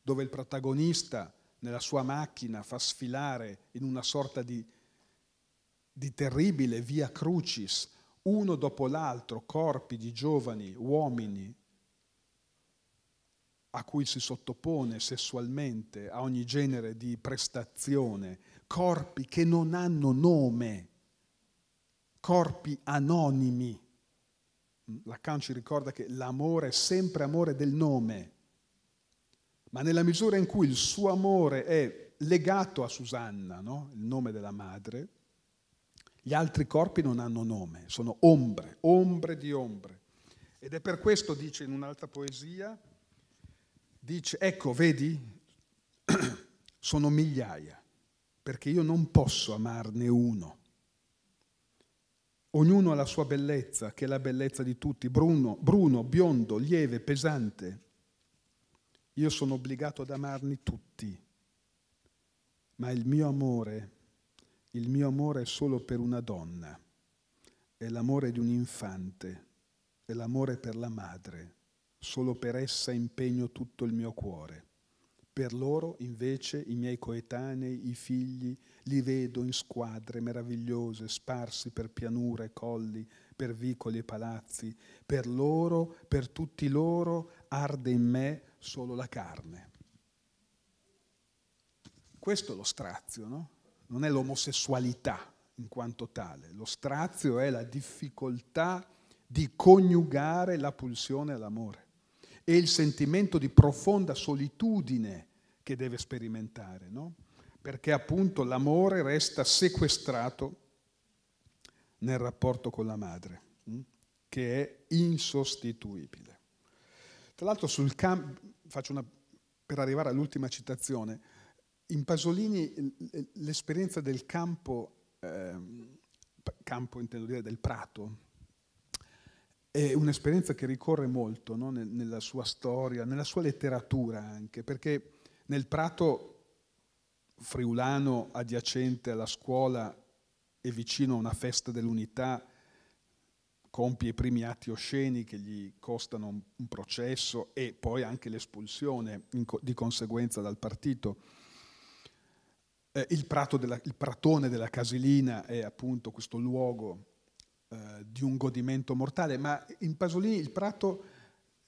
S2: dove il protagonista nella sua macchina fa sfilare in una sorta di, di terribile via crucis, uno dopo l'altro, corpi di giovani, uomini, a cui si sottopone sessualmente a ogni genere di prestazione, corpi che non hanno nome, corpi anonimi. Lacan ci ricorda che l'amore è sempre amore del nome, ma nella misura in cui il suo amore è legato a Susanna, no? il nome della madre, gli altri corpi non hanno nome, sono ombre, ombre di ombre. Ed è per questo, dice in un'altra poesia, dice, ecco, vedi, sono migliaia, perché io non posso amarne uno. Ognuno ha la sua bellezza, che è la bellezza di tutti, bruno, bruno biondo, lieve, pesante. Io sono obbligato ad amarli tutti, ma il mio amore, il mio amore è solo per una donna, è l'amore di un infante, è l'amore per la madre, solo per essa impegno tutto il mio cuore. Per loro invece i miei coetanei, i figli, li vedo in squadre meravigliose, sparsi per pianure colli, per vicoli e palazzi. Per loro, per tutti loro, arde in me solo la carne. Questo è lo strazio, no? Non è l'omosessualità in quanto tale. Lo strazio è la difficoltà di coniugare la pulsione all'amore e il sentimento di profonda solitudine che deve sperimentare, no? perché appunto l'amore resta sequestrato nel rapporto con la madre, mm, che è insostituibile. Tra l'altro sul campo, faccio una, per arrivare all'ultima citazione, in Pasolini l'esperienza del campo, eh, campo intendo dire del prato, è un'esperienza che ricorre molto no? nella sua storia, nella sua letteratura anche, perché nel Prato friulano adiacente alla scuola e vicino a una festa dell'unità compie i primi atti osceni che gli costano un processo e poi anche l'espulsione di conseguenza dal partito. Eh, il, prato della, il pratone della Casilina è appunto questo luogo eh, di un godimento mortale, ma in Pasolini il Prato,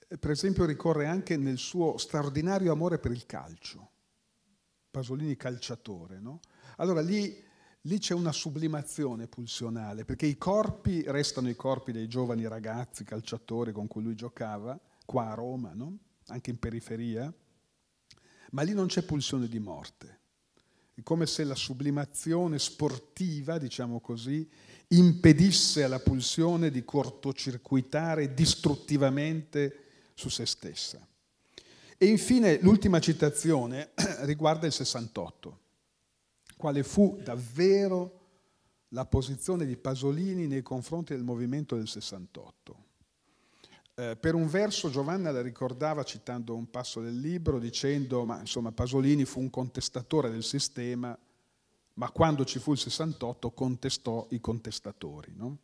S2: eh, per esempio, ricorre anche nel suo straordinario amore per il calcio. Pasolini calciatore, no? Allora lì lì c'è una sublimazione pulsionale, perché i corpi restano i corpi dei giovani ragazzi, calciatori con cui lui giocava, qua a Roma, no? anche in periferia, ma lì non c'è pulsione di morte. È come se la sublimazione sportiva, diciamo così, impedisse alla pulsione di cortocircuitare distruttivamente su se stessa. E infine l'ultima citazione riguarda il 68, quale fu davvero la posizione di Pasolini nei confronti del movimento del 68. Eh, per un verso Giovanna la ricordava citando un passo del libro dicendo, ma insomma Pasolini fu un contestatore del sistema, ma quando ci fu il 68 contestò i contestatori. No?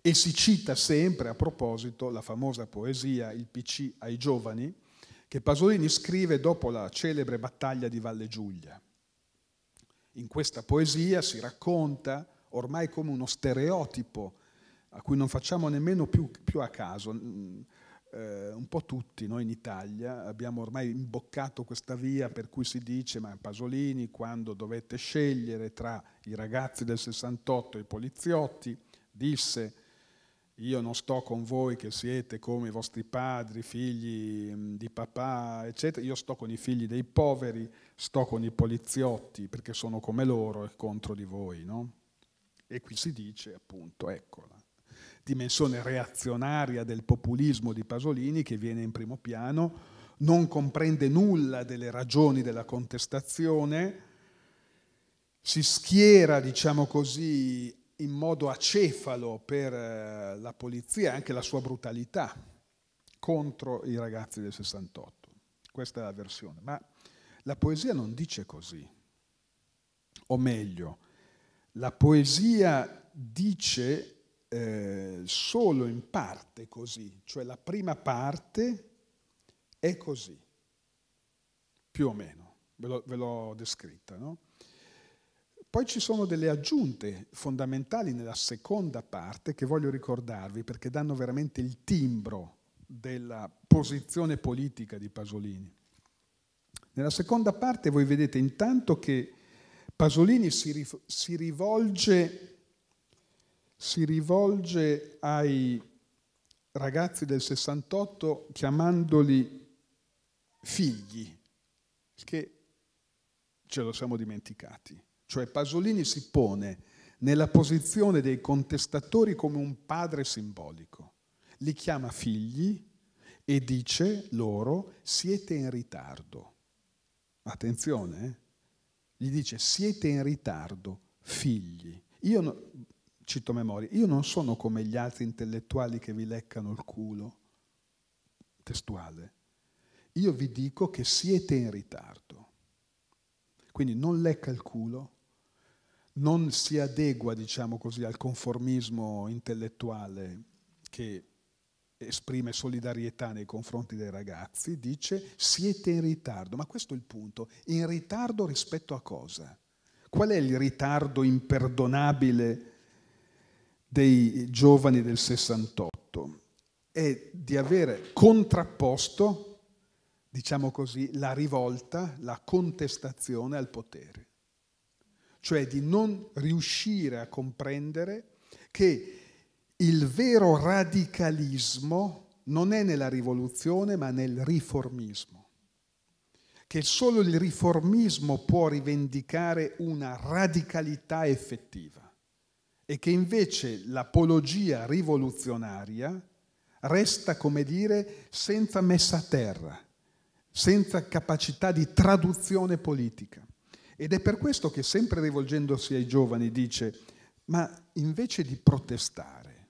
S2: E si cita sempre a proposito la famosa poesia Il PC ai giovani, che Pasolini scrive dopo la celebre battaglia di Valle Giulia. In questa poesia si racconta, ormai come uno stereotipo a cui non facciamo nemmeno più, più a caso, mm, eh, un po' tutti noi in Italia abbiamo ormai imboccato questa via per cui si dice ma Pasolini quando dovette scegliere tra i ragazzi del 68 e i poliziotti disse io non sto con voi che siete come i vostri padri, figli mm, di papà, eccetera, io sto con i figli dei poveri, sto con i poliziotti perché sono come loro e contro di voi. No? E qui si dice appunto, eccola, dimensione reazionaria del populismo di Pasolini che viene in primo piano, non comprende nulla delle ragioni della contestazione, si schiera, diciamo così, in modo acefalo per eh, la polizia e anche la sua brutalità contro i ragazzi del 68. Questa è la versione. Ma la poesia non dice così. O meglio, la poesia dice eh, solo in parte così, cioè la prima parte è così, più o meno, ve, lo, ve l'ho descritta. No? Poi ci sono delle aggiunte fondamentali nella seconda parte che voglio ricordarvi perché danno veramente il timbro della posizione politica di Pasolini. Nella seconda parte voi vedete intanto che Pasolini si, si rivolge si rivolge ai ragazzi del 68 chiamandoli figli, che ce lo siamo dimenticati. Cioè Pasolini si pone nella posizione dei contestatori come un padre simbolico. Li chiama figli e dice loro siete in ritardo. Attenzione, eh? gli dice siete in ritardo, figli. Io no, cito memoria, io non sono come gli altri intellettuali che vi leccano il culo, testuale. Io vi dico che siete in ritardo. Quindi non lecca il culo, non si adegua, diciamo così, al conformismo intellettuale che esprime solidarietà nei confronti dei ragazzi, dice siete in ritardo. Ma questo è il punto. In ritardo rispetto a cosa? Qual è il ritardo imperdonabile dei giovani del 68 è di avere contrapposto, diciamo così, la rivolta, la contestazione al potere, cioè di non riuscire a comprendere che il vero radicalismo non è nella rivoluzione ma nel riformismo, che solo il riformismo può rivendicare una radicalità effettiva e che invece l'apologia rivoluzionaria resta, come dire, senza messa a terra, senza capacità di traduzione politica. Ed è per questo che sempre rivolgendosi ai giovani dice, ma invece di protestare,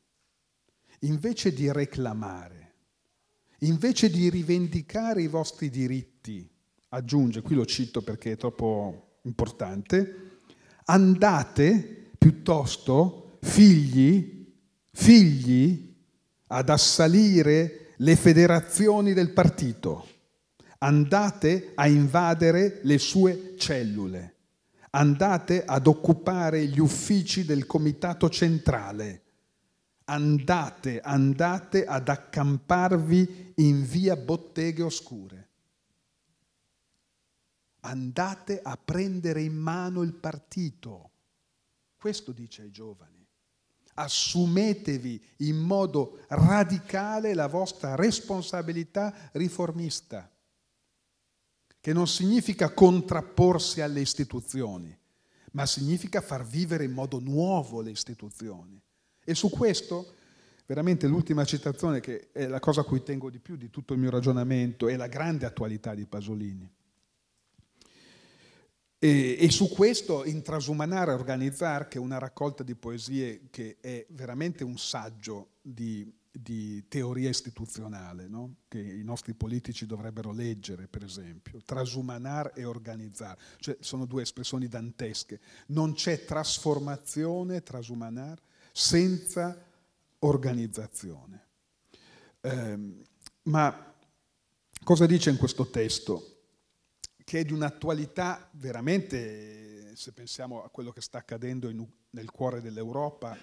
S2: invece di reclamare, invece di rivendicare i vostri diritti, aggiunge, qui lo cito perché è troppo importante, andate piuttosto figli, figli ad assalire le federazioni del partito. Andate a invadere le sue cellule. Andate ad occupare gli uffici del comitato centrale. Andate, andate ad accamparvi in via botteghe oscure. Andate a prendere in mano il partito questo dice ai giovani. Assumetevi in modo radicale la vostra responsabilità riformista, che non significa contrapporsi alle istituzioni, ma significa far vivere in modo nuovo le istituzioni. E su questo veramente l'ultima citazione, che è la cosa a cui tengo di più di tutto il mio ragionamento, è la grande attualità di Pasolini. E, e, su questo in Trasumanare organizzare, che è una raccolta di poesie che è veramente un saggio di, di teoria istituzionale, no? che i nostri politici dovrebbero leggere, per esempio, Trasumanare e organizzare, cioè sono due espressioni dantesche. Non c'è trasformazione, trasumanare, senza organizzazione. Eh, ma cosa dice in questo testo? che è di un'attualità veramente, se pensiamo a quello che sta accadendo in, nel cuore dell'Europa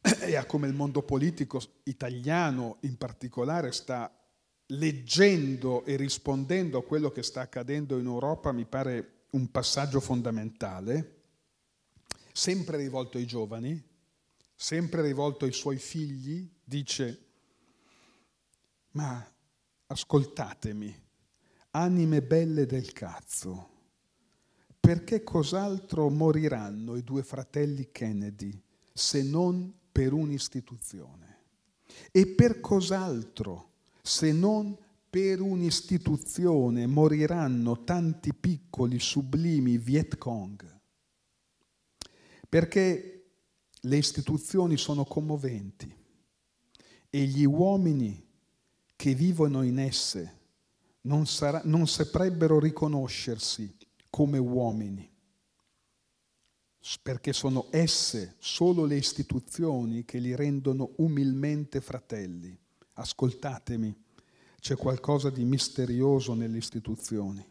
S2: eh, e a come il mondo politico italiano in particolare sta leggendo e rispondendo a quello che sta accadendo in Europa, mi pare un passaggio fondamentale, sempre rivolto ai giovani, sempre rivolto ai suoi figli, dice, ma ascoltatemi, anime belle del cazzo, perché cos'altro moriranno i due fratelli Kennedy se non per un'istituzione? E per cos'altro se non per un'istituzione moriranno tanti piccoli sublimi Viet Cong? Perché le istituzioni sono commoventi e gli uomini che vivono in esse non, sarà, non saprebbero riconoscersi come uomini, perché sono esse solo le istituzioni che li rendono umilmente fratelli. Ascoltatemi, c'è qualcosa di misterioso nelle istituzioni.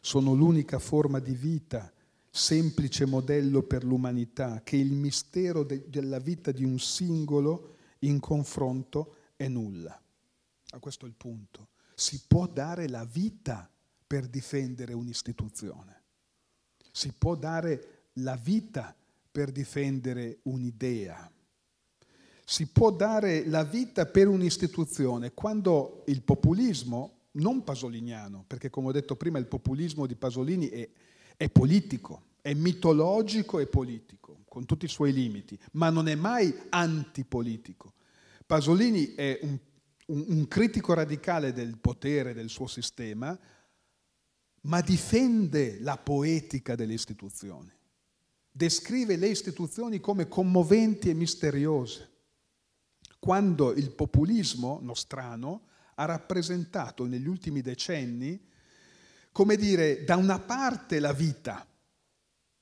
S2: Sono l'unica forma di vita semplice modello per l'umanità, che il mistero de- della vita di un singolo in confronto è nulla. A questo è il punto si può dare la vita per difendere un'istituzione, si può dare la vita per difendere un'idea, si può dare la vita per un'istituzione quando il populismo, non pasoliniano, perché come ho detto prima il populismo di Pasolini è, è politico, è mitologico e politico, con tutti i suoi limiti, ma non è mai antipolitico. Pasolini è un un, un critico radicale del potere del suo sistema, ma difende la poetica delle istituzioni, descrive le istituzioni come commoventi e misteriose, quando il populismo nostrano ha rappresentato negli ultimi decenni, come dire, da una parte la vita,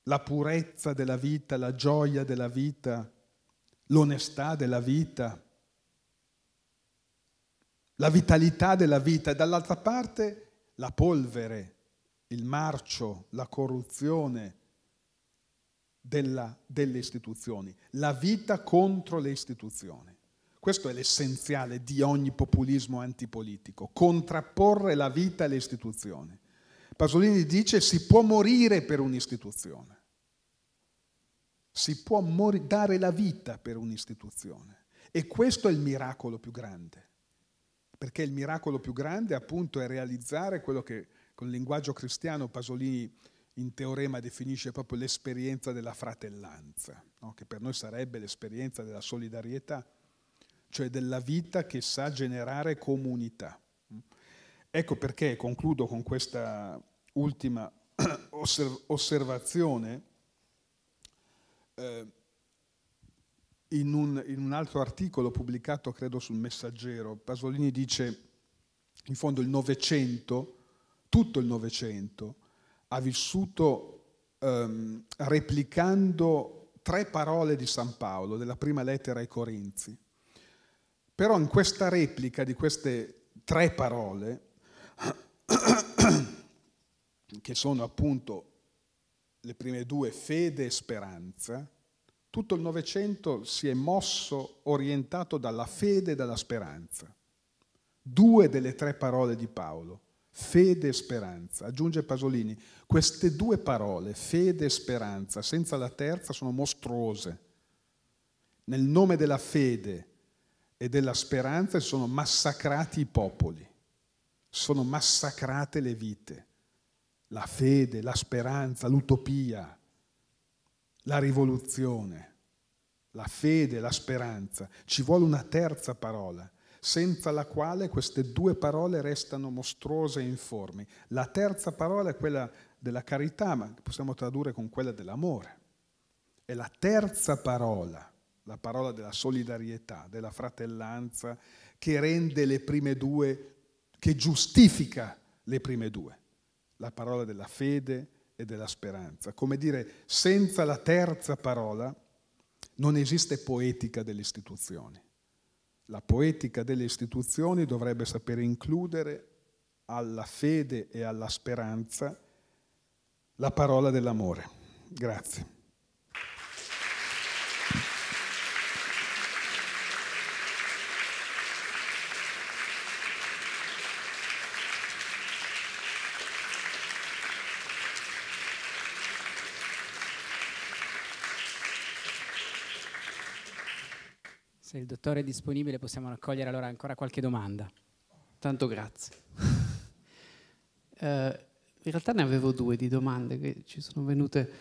S2: la purezza della vita, la gioia della vita, l'onestà della vita, la vitalità della vita e dall'altra parte la polvere, il marcio, la corruzione della, delle istituzioni, la vita contro le istituzioni. Questo è l'essenziale di ogni populismo antipolitico, contrapporre la vita alle istituzioni. Pasolini dice si può morire per un'istituzione, si può mor- dare la vita per un'istituzione e questo è il miracolo più grande perché il miracolo più grande appunto è realizzare quello che con il linguaggio cristiano Pasolini in teorema definisce proprio l'esperienza della fratellanza, no? che per noi sarebbe l'esperienza della solidarietà, cioè della vita che sa generare comunità. Ecco perché concludo con questa ultima osservazione. Eh, in un, in un altro articolo pubblicato, credo, sul Messaggero, Pasolini dice, in fondo il Novecento, tutto il Novecento, ha vissuto ehm, replicando tre parole di San Paolo, della prima lettera ai Corinzi. Però in questa replica di queste tre parole, che sono appunto le prime due fede e speranza, tutto il Novecento si è mosso orientato dalla fede e dalla speranza. Due delle tre parole di Paolo, fede e speranza. Aggiunge Pasolini, queste due parole, fede e speranza, senza la terza, sono mostruose. Nel nome della fede e della speranza sono massacrati i popoli, sono massacrate le vite, la fede, la speranza, l'utopia, la rivoluzione, la fede, la speranza. Ci vuole una terza parola, senza la quale queste due parole restano mostruose e informi. La terza parola è quella della carità, ma possiamo tradurre con quella dell'amore. È la terza parola, la parola della solidarietà, della fratellanza, che rende le prime due, che giustifica le prime due. La parola della fede, e della speranza. Come dire, senza la terza parola non esiste poetica delle istituzioni. La poetica delle istituzioni dovrebbe sapere includere alla fede e alla speranza la parola dell'amore. Grazie.
S3: Se il dottore è disponibile possiamo raccogliere allora ancora qualche domanda. Tanto grazie. uh, in realtà ne avevo due di domande che ci sono venute.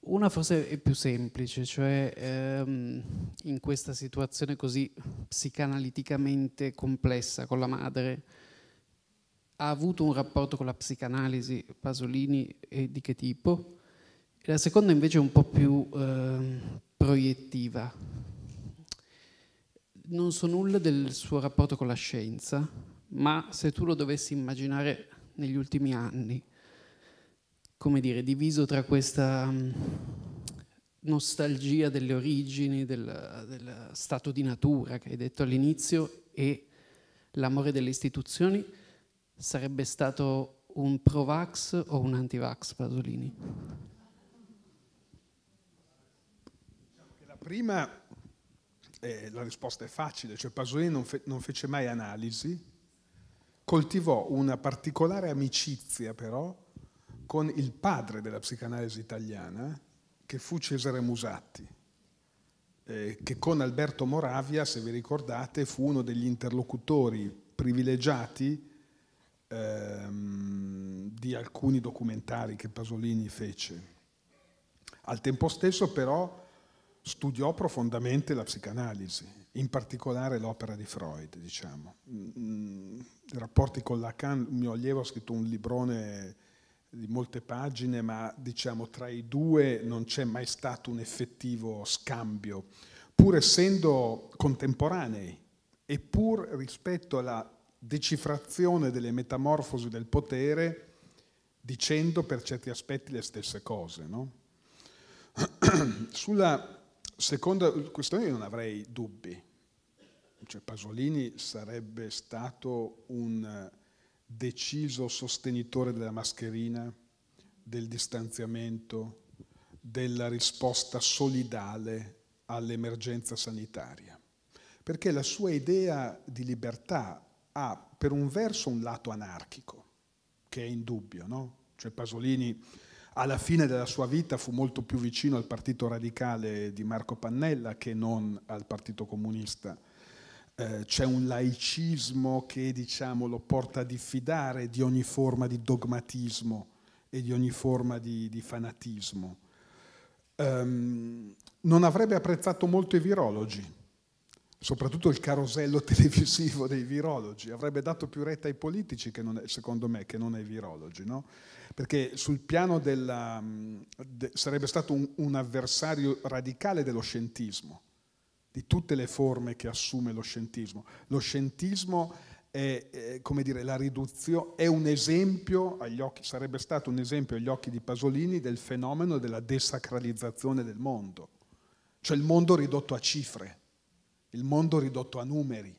S3: Una forse è più semplice, cioè ehm, in questa situazione così psicanaliticamente complessa con la madre, ha avuto un rapporto con la psicanalisi Pasolini e di che tipo? E la seconda invece è un po' più ehm, proiettiva, non so nulla del suo rapporto con la scienza, ma se tu lo dovessi immaginare negli ultimi anni, come dire, diviso tra questa mm, nostalgia delle origini, del, del stato di natura che hai detto all'inizio e l'amore delle istituzioni, sarebbe stato un pro-vax o un anti-vax Pasolini?
S2: Diciamo la prima eh, la risposta è facile, cioè Pasolini non, fe- non fece mai analisi, coltivò una particolare amicizia però con il padre della psicanalisi italiana, che fu Cesare Musatti, eh, che con Alberto Moravia, se vi ricordate, fu uno degli interlocutori privilegiati ehm, di alcuni documentari che Pasolini fece. Al tempo stesso però studiò profondamente la psicanalisi, in particolare l'opera di Freud, diciamo. I mm, mm, rapporti con Lacan, un mio allievo ha scritto un librone di molte pagine, ma diciamo tra i due non c'è mai stato un effettivo scambio, pur essendo contemporanei e pur rispetto alla decifrazione delle metamorfosi del potere dicendo per certi aspetti le stesse cose. No? Sulla Seconda questione, io non avrei dubbi. Cioè, Pasolini sarebbe stato un eh, deciso sostenitore della mascherina, del distanziamento, della risposta solidale all'emergenza sanitaria. Perché la sua idea di libertà ha per un verso un lato anarchico, che è indubbio, no? Cioè Pasolini alla fine della sua vita fu molto più vicino al partito radicale di Marco Pannella che non al partito comunista. Eh, c'è un laicismo che diciamo, lo porta a diffidare di ogni forma di dogmatismo e di ogni forma di, di fanatismo. Um, non avrebbe apprezzato molto i virologi, soprattutto il carosello televisivo dei virologi, avrebbe dato più retta ai politici, non, secondo me, che non ai virologi, no? perché sul piano della... Mm, de, sarebbe stato un, un avversario radicale dello scientismo, di tutte le forme che assume lo scientismo. Lo scientismo è, è, come dire, la riduzione, è un esempio agli occhi, sarebbe stato un esempio agli occhi di Pasolini del fenomeno della desacralizzazione del mondo, cioè il mondo ridotto a cifre il mondo ridotto a numeri,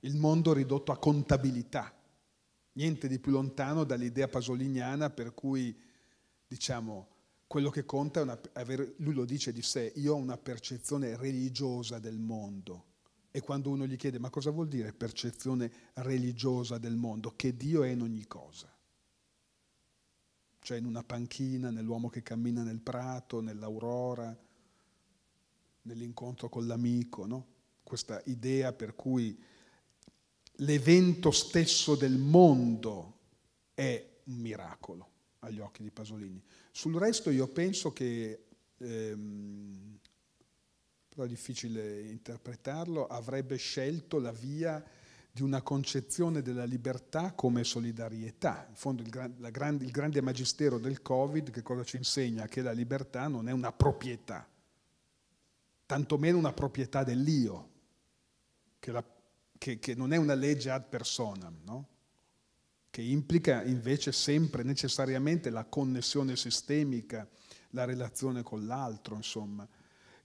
S2: il mondo ridotto a contabilità. Niente di più lontano dall'idea pasoliniana per cui, diciamo, quello che conta è una, avere, lui lo dice di sé, io ho una percezione religiosa del mondo. E quando uno gli chiede ma cosa vuol dire percezione religiosa del mondo? Che Dio è in ogni cosa. Cioè in una panchina, nell'uomo che cammina nel prato, nell'aurora, nell'incontro con l'amico, no? questa idea per cui l'evento stesso del mondo è un miracolo agli occhi di Pasolini. Sul resto io penso che, ehm, però è difficile interpretarlo, avrebbe scelto la via di una concezione della libertà come solidarietà. In fondo il, gran, grande, il grande magistero del Covid che cosa ci insegna? Che la libertà non è una proprietà, tantomeno una proprietà dell'io, che, la, che, che non è una legge ad personam, no? che implica invece sempre necessariamente la connessione sistemica, la relazione con l'altro, insomma,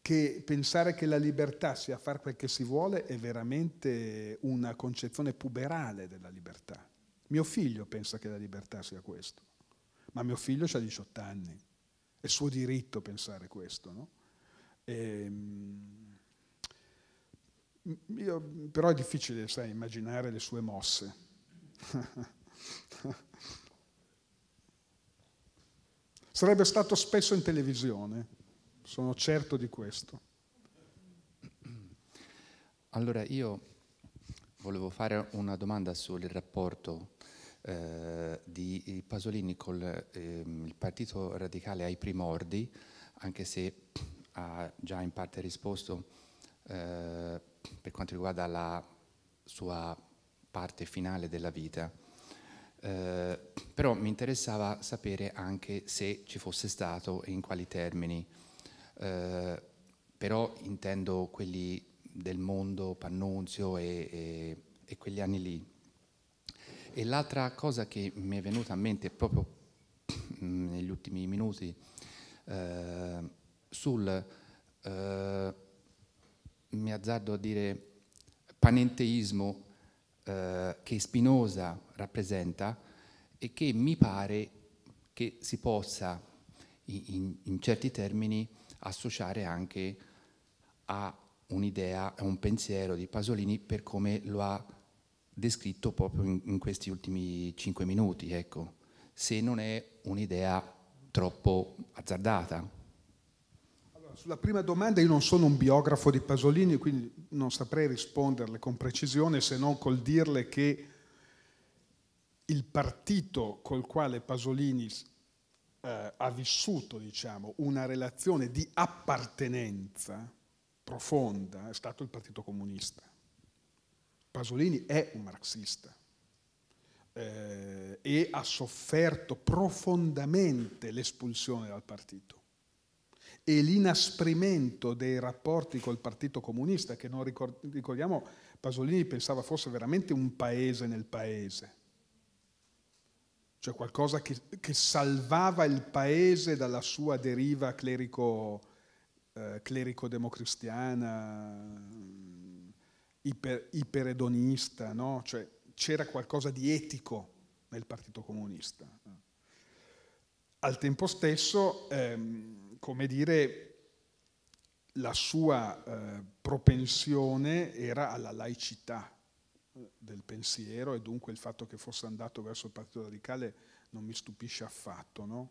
S2: che pensare che la libertà sia fare quel che si vuole è veramente una concezione puberale della libertà. Mio figlio pensa che la libertà sia questo, ma mio figlio ha 18 anni, è suo diritto pensare questo, no? E, ehm, io, però è difficile, sai, immaginare le sue mosse. Sarebbe stato spesso in televisione, sono certo di questo.
S3: Allora io volevo fare una domanda sul rapporto eh, di Pasolini con eh, il Partito Radicale ai primordi, anche se ha già in parte risposto eh, per quanto riguarda la sua parte finale della vita. Eh, però mi interessava sapere anche se ci fosse stato e in quali termini. Eh, però intendo quelli del mondo, Pannunzio e, e, e quegli anni lì. E l'altra cosa che mi è venuta a mente proprio mm, negli ultimi minuti eh, sul, eh, mi azzardo a dire, panenteismo eh, che Spinoza rappresenta e che mi pare che si possa in, in, certi termini associare anche a un'idea, a un pensiero di Pasolini per come lo ha descritto proprio in, in questi ultimi cinque minuti, ecco, se non è un'idea troppo azzardata
S2: sulla prima domanda io non sono un biografo di Pasolini, quindi non saprei risponderle con precisione se non col dirle che il partito col quale Pasolini eh, ha vissuto diciamo, una relazione di appartenenza profonda è stato il Partito Comunista. Pasolini è un marxista eh, e ha sofferto profondamente l'espulsione dal partito e l'inasprimento dei rapporti col Partito Comunista, che non ricordiamo, Pasolini pensava fosse veramente un paese nel paese, cioè qualcosa che, che salvava il paese dalla sua deriva clerico, eh, clerico-democristiana, mm, iper, iperedonista, no? cioè c'era qualcosa di etico nel Partito Comunista. Al tempo stesso... Ehm, come dire, la sua eh, propensione era alla laicità eh, del pensiero e dunque il fatto che fosse andato verso il Partito Radicale non mi stupisce affatto. No?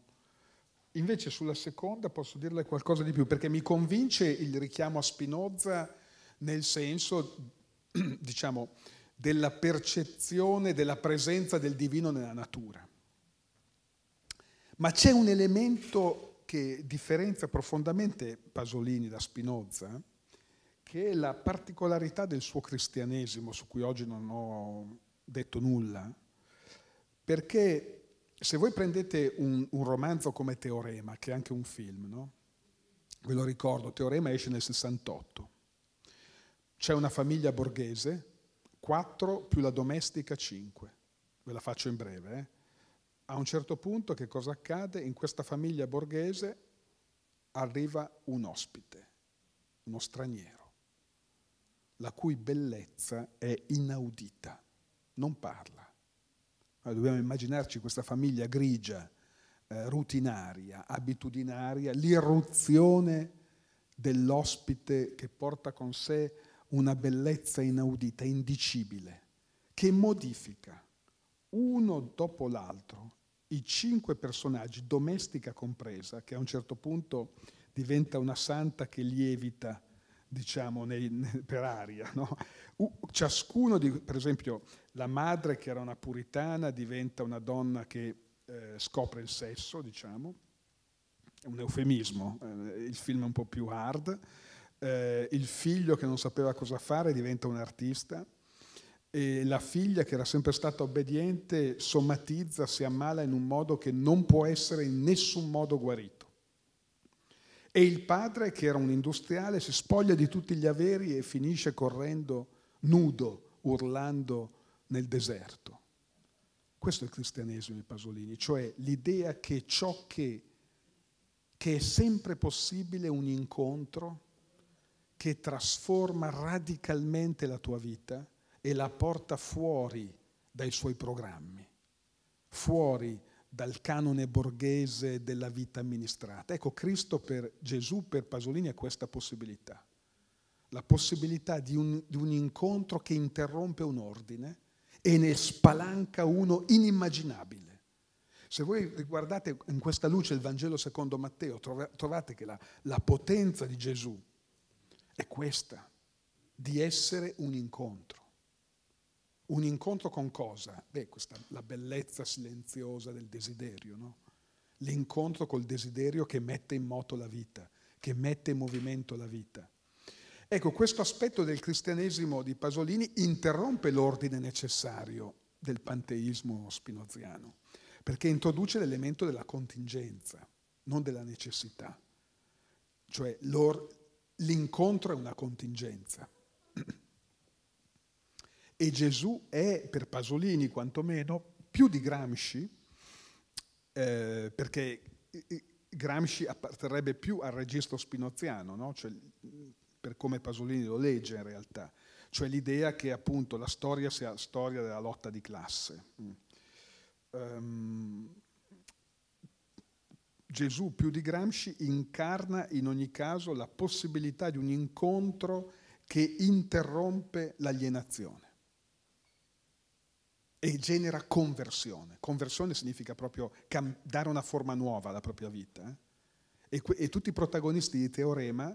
S2: Invece sulla seconda posso dirle qualcosa di più, perché mi convince il richiamo a Spinoza nel senso, diciamo, della percezione della presenza del divino nella natura. Ma c'è un elemento che differenzia profondamente Pasolini da Spinoza, che è la particolarità del suo cristianesimo, su cui oggi non ho detto nulla, perché se voi prendete un, un romanzo come Teorema, che è anche un film, no? ve lo ricordo, Teorema esce nel 68, c'è una famiglia borghese, 4 più la domestica 5, ve la faccio in breve, eh? a un certo punto che cosa accade? In questa famiglia borghese arriva un ospite, uno straniero, la cui bellezza è inaudita, non parla. Allora, dobbiamo immaginarci questa famiglia grigia, eh, rutinaria, abitudinaria, l'irruzione dell'ospite che porta con sé una bellezza inaudita, indicibile, che modifica uno dopo l'altro i cinque personaggi, domestica compresa, che a un certo punto diventa una santa che lievita, diciamo, nei, per aria. No? Ciascuno, di, per esempio, la madre che era una puritana diventa una donna che eh, scopre il sesso, diciamo, è un eufemismo, eh, il film è un po' più hard, eh, il figlio che non sapeva cosa fare diventa un artista, e la figlia che era sempre stata obbediente somatizza, si ammala in un modo che non può essere in nessun modo guarito. E il padre, che era un industriale, si spoglia di tutti gli averi e finisce correndo nudo, urlando nel deserto. Questo è il cristianesimo di Pasolini, cioè l'idea che ciò che, che è sempre possibile un incontro che trasforma radicalmente la tua vita, e la porta fuori dai suoi programmi, fuori dal canone borghese della vita amministrata. Ecco, Cristo per Gesù, per Pasolini, è questa possibilità. La possibilità di un, di un incontro che interrompe un ordine e ne spalanca uno inimmaginabile. Se voi guardate in questa luce il Vangelo secondo Matteo, trovate che la, la, potenza di Gesù è questa, di essere un incontro. Un incontro con cosa? Beh, questa, la bellezza silenziosa del desiderio, no? L'incontro col desiderio che mette in moto la vita, che mette in movimento la vita. Ecco, questo aspetto del cristianesimo di Pasolini interrompe l'ordine necessario del panteismo spinoziano, perché introduce l'elemento della contingenza, non della necessità. Cioè l'incontro è una contingenza. E Gesù è, per Pasolini quantomeno, più di Gramsci, eh, perché Gramsci apparterebbe più al registro spinoziano, no? cioè, per come Pasolini lo legge in realtà, cioè l'idea che appunto la storia sia storia della lotta di classe. Mm. Um, Gesù più di Gramsci incarna in ogni caso la possibilità di un incontro che interrompe l'alienazione e genera conversione. Conversione significa proprio cam- dare una forma nuova alla propria vita. Eh? E, que- e tutti i protagonisti di Teorema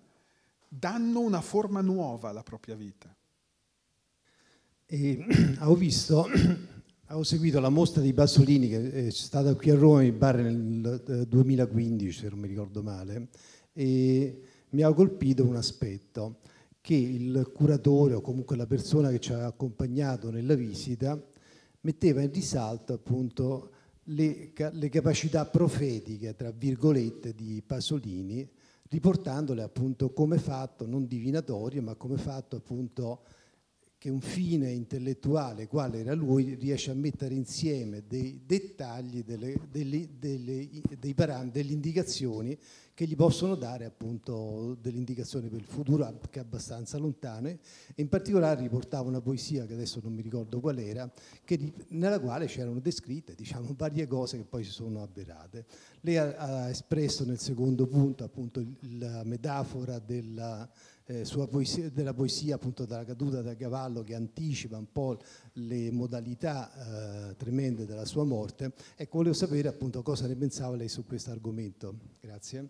S2: danno una forma nuova alla propria vita.
S4: E, ho visto, ho seguito la mostra di Bassolini che eh, è stata qui a Roma in bar nel 2015, eh, se non mi ricordo male, e mi ha colpito un aspetto che il curatore o comunque la persona che ci ha accompagnato nella visita metteva in risalto appunto le, le capacità profetiche, tra virgolette, di Pasolini, riportandole appunto come fatto non divinatorio, ma come fatto appunto che un fine intellettuale quale era lui riesce a mettere insieme dei dettagli, delle, delle, delle, dei param, delle indicazioni che gli possono dare appunto delle indicazioni per il futuro anche abbastanza lontane e in particolare riportava una poesia che adesso non mi ricordo qual era, che, nella quale c'erano descritte diciamo, varie cose che poi si sono avverate. Lei ha, ha espresso nel secondo punto appunto il, la metafora della eh, poesia, della poesia appunto dalla caduta del cavallo che anticipa un po' le modalità eh, tremende della sua morte. Ecco, volevo sapere appunto cosa ne pensava lei su questo argomento.
S2: Grazie.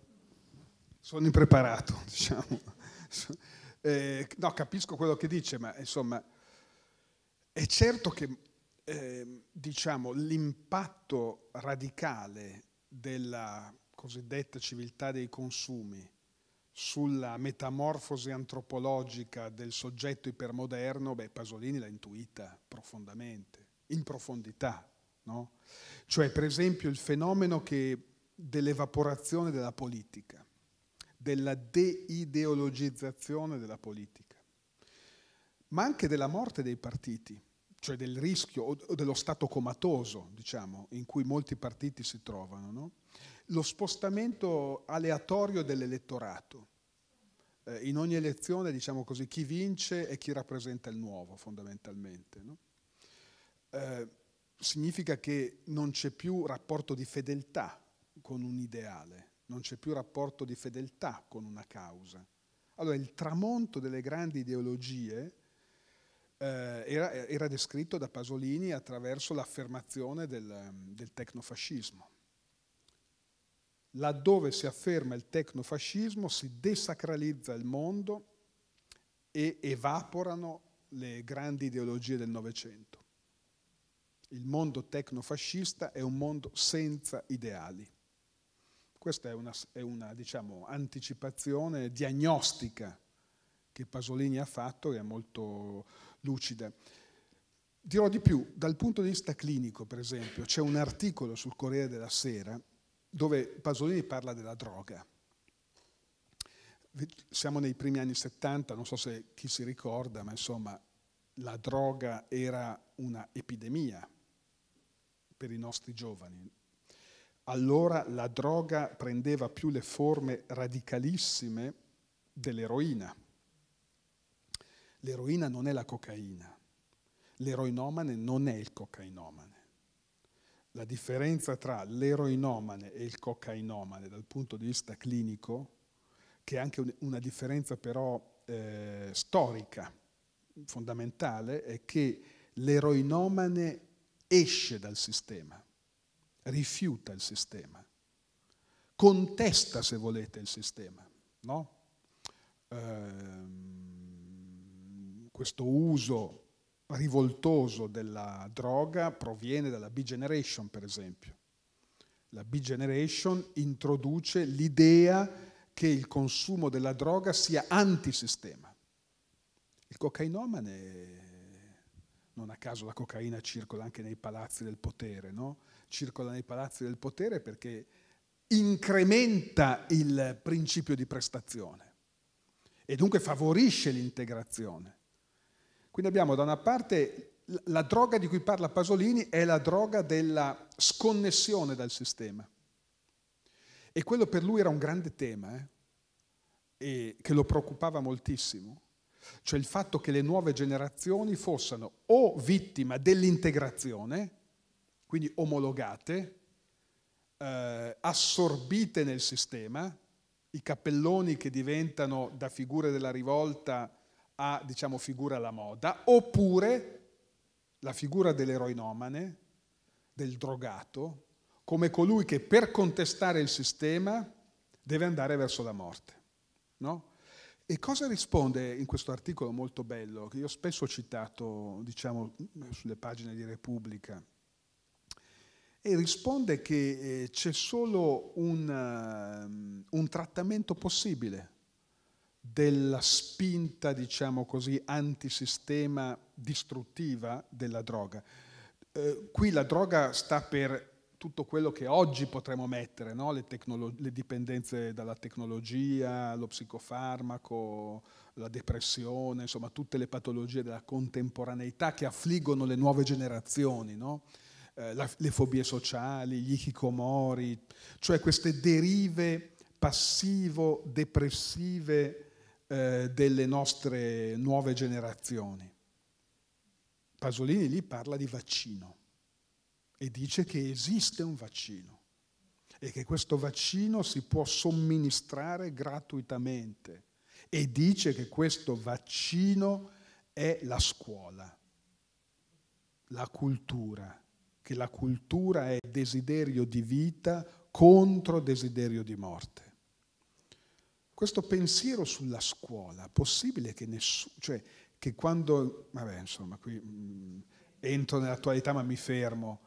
S2: Sono impreparato, diciamo. eh, no, capisco quello che dice, ma insomma, è certo che ehm, diciamo, l'impatto radicale della cosiddetta civiltà dei consumi, sulla metamorfosi antropologica del soggetto ipermoderno, beh, Pasolini l'ha intuita profondamente, in profondità. No? Cioè, per esempio, il fenomeno che, dell'evaporazione della politica, della deideologizzazione della politica, ma anche della morte dei partiti, cioè del rischio o dello stato comatoso, diciamo, in cui molti partiti si trovano. No? lo spostamento aleatorio dell'elettorato. Eh, in ogni elezione, diciamo così, chi vince è chi rappresenta il nuovo, fondamentalmente. No? Eh, significa che non c'è più rapporto di fedeltà con un ideale, non c'è più rapporto di fedeltà con una causa. Allora il tramonto delle grandi ideologie eh, era, era, descritto da Pasolini attraverso l'affermazione del, del tecnofascismo laddove si afferma il tecnofascismo si desacralizza il mondo e evaporano le grandi ideologie del Novecento. Il mondo tecnofascista è un mondo senza ideali. Questa è una, è una diciamo, anticipazione diagnostica che Pasolini ha fatto e è molto lucida. Dirò di più, dal punto di vista clinico, per esempio, c'è un articolo sul Corriere della Sera dove Pasolini parla della droga. Siamo nei primi anni 70, non so se chi si ricorda, ma insomma la droga era una epidemia per i nostri giovani. Allora la droga prendeva più le forme radicalissime dell'eroina. L'eroina non è la cocaina, l'eroinomane non è il cocainomane la differenza tra l'eroinomane e il cocainomane dal punto di vista clinico, che è anche una differenza però eh, storica fondamentale, è che l'eroinomane esce dal sistema, rifiuta il sistema, contesta, se volete, il sistema. No? Eh, questo uso rivoltoso della droga proviene dalla B-Generation, per esempio. La B-Generation introduce l'idea che il consumo della droga sia antisistema. Il cocainomane, non a caso la cocaina circola anche nei palazzi del potere, no? circola nei palazzi del potere perché incrementa il principio di prestazione e dunque favorisce l'integrazione. Quindi abbiamo da una parte la droga di cui parla Pasolini è la droga della sconnessione dal sistema. E quello per lui era un grande tema, eh? che lo preoccupava moltissimo, cioè il fatto che le nuove generazioni fossero o vittima dell'integrazione, quindi omologate, eh, assorbite nel sistema, i cappelloni che diventano da figure della rivolta a diciamo, figura alla moda, oppure la figura dell'eroinomane, del drogato, come colui che per contestare il sistema deve andare verso la morte. No? E cosa risponde in questo articolo molto bello, che io spesso ho citato diciamo, sulle pagine di Repubblica? E risponde che eh, c'è solo un, ehm, un trattamento possibile della spinta, diciamo così, antisistema distruttiva della droga. Eh, qui la droga sta per tutto quello che oggi potremmo mettere, no? le, tecnolo- le, dipendenze dalla tecnologia, lo psicofarmaco, la depressione, insomma tutte le patologie della contemporaneità che affliggono le nuove generazioni, no? eh, la, le fobie sociali, gli hikikomori, cioè queste derive passivo-depressive eh, delle nostre nuove generazioni. Pasolini lì parla di vaccino e dice che esiste un vaccino e che questo vaccino si può somministrare gratuitamente e dice che questo vaccino è la scuola, la cultura, che la cultura è desiderio di vita contro desiderio di morte questo pensiero sulla scuola, possibile che nessuno, cioè che quando, vabbè insomma, qui mh, mm, entro nell'attualità ma mi fermo,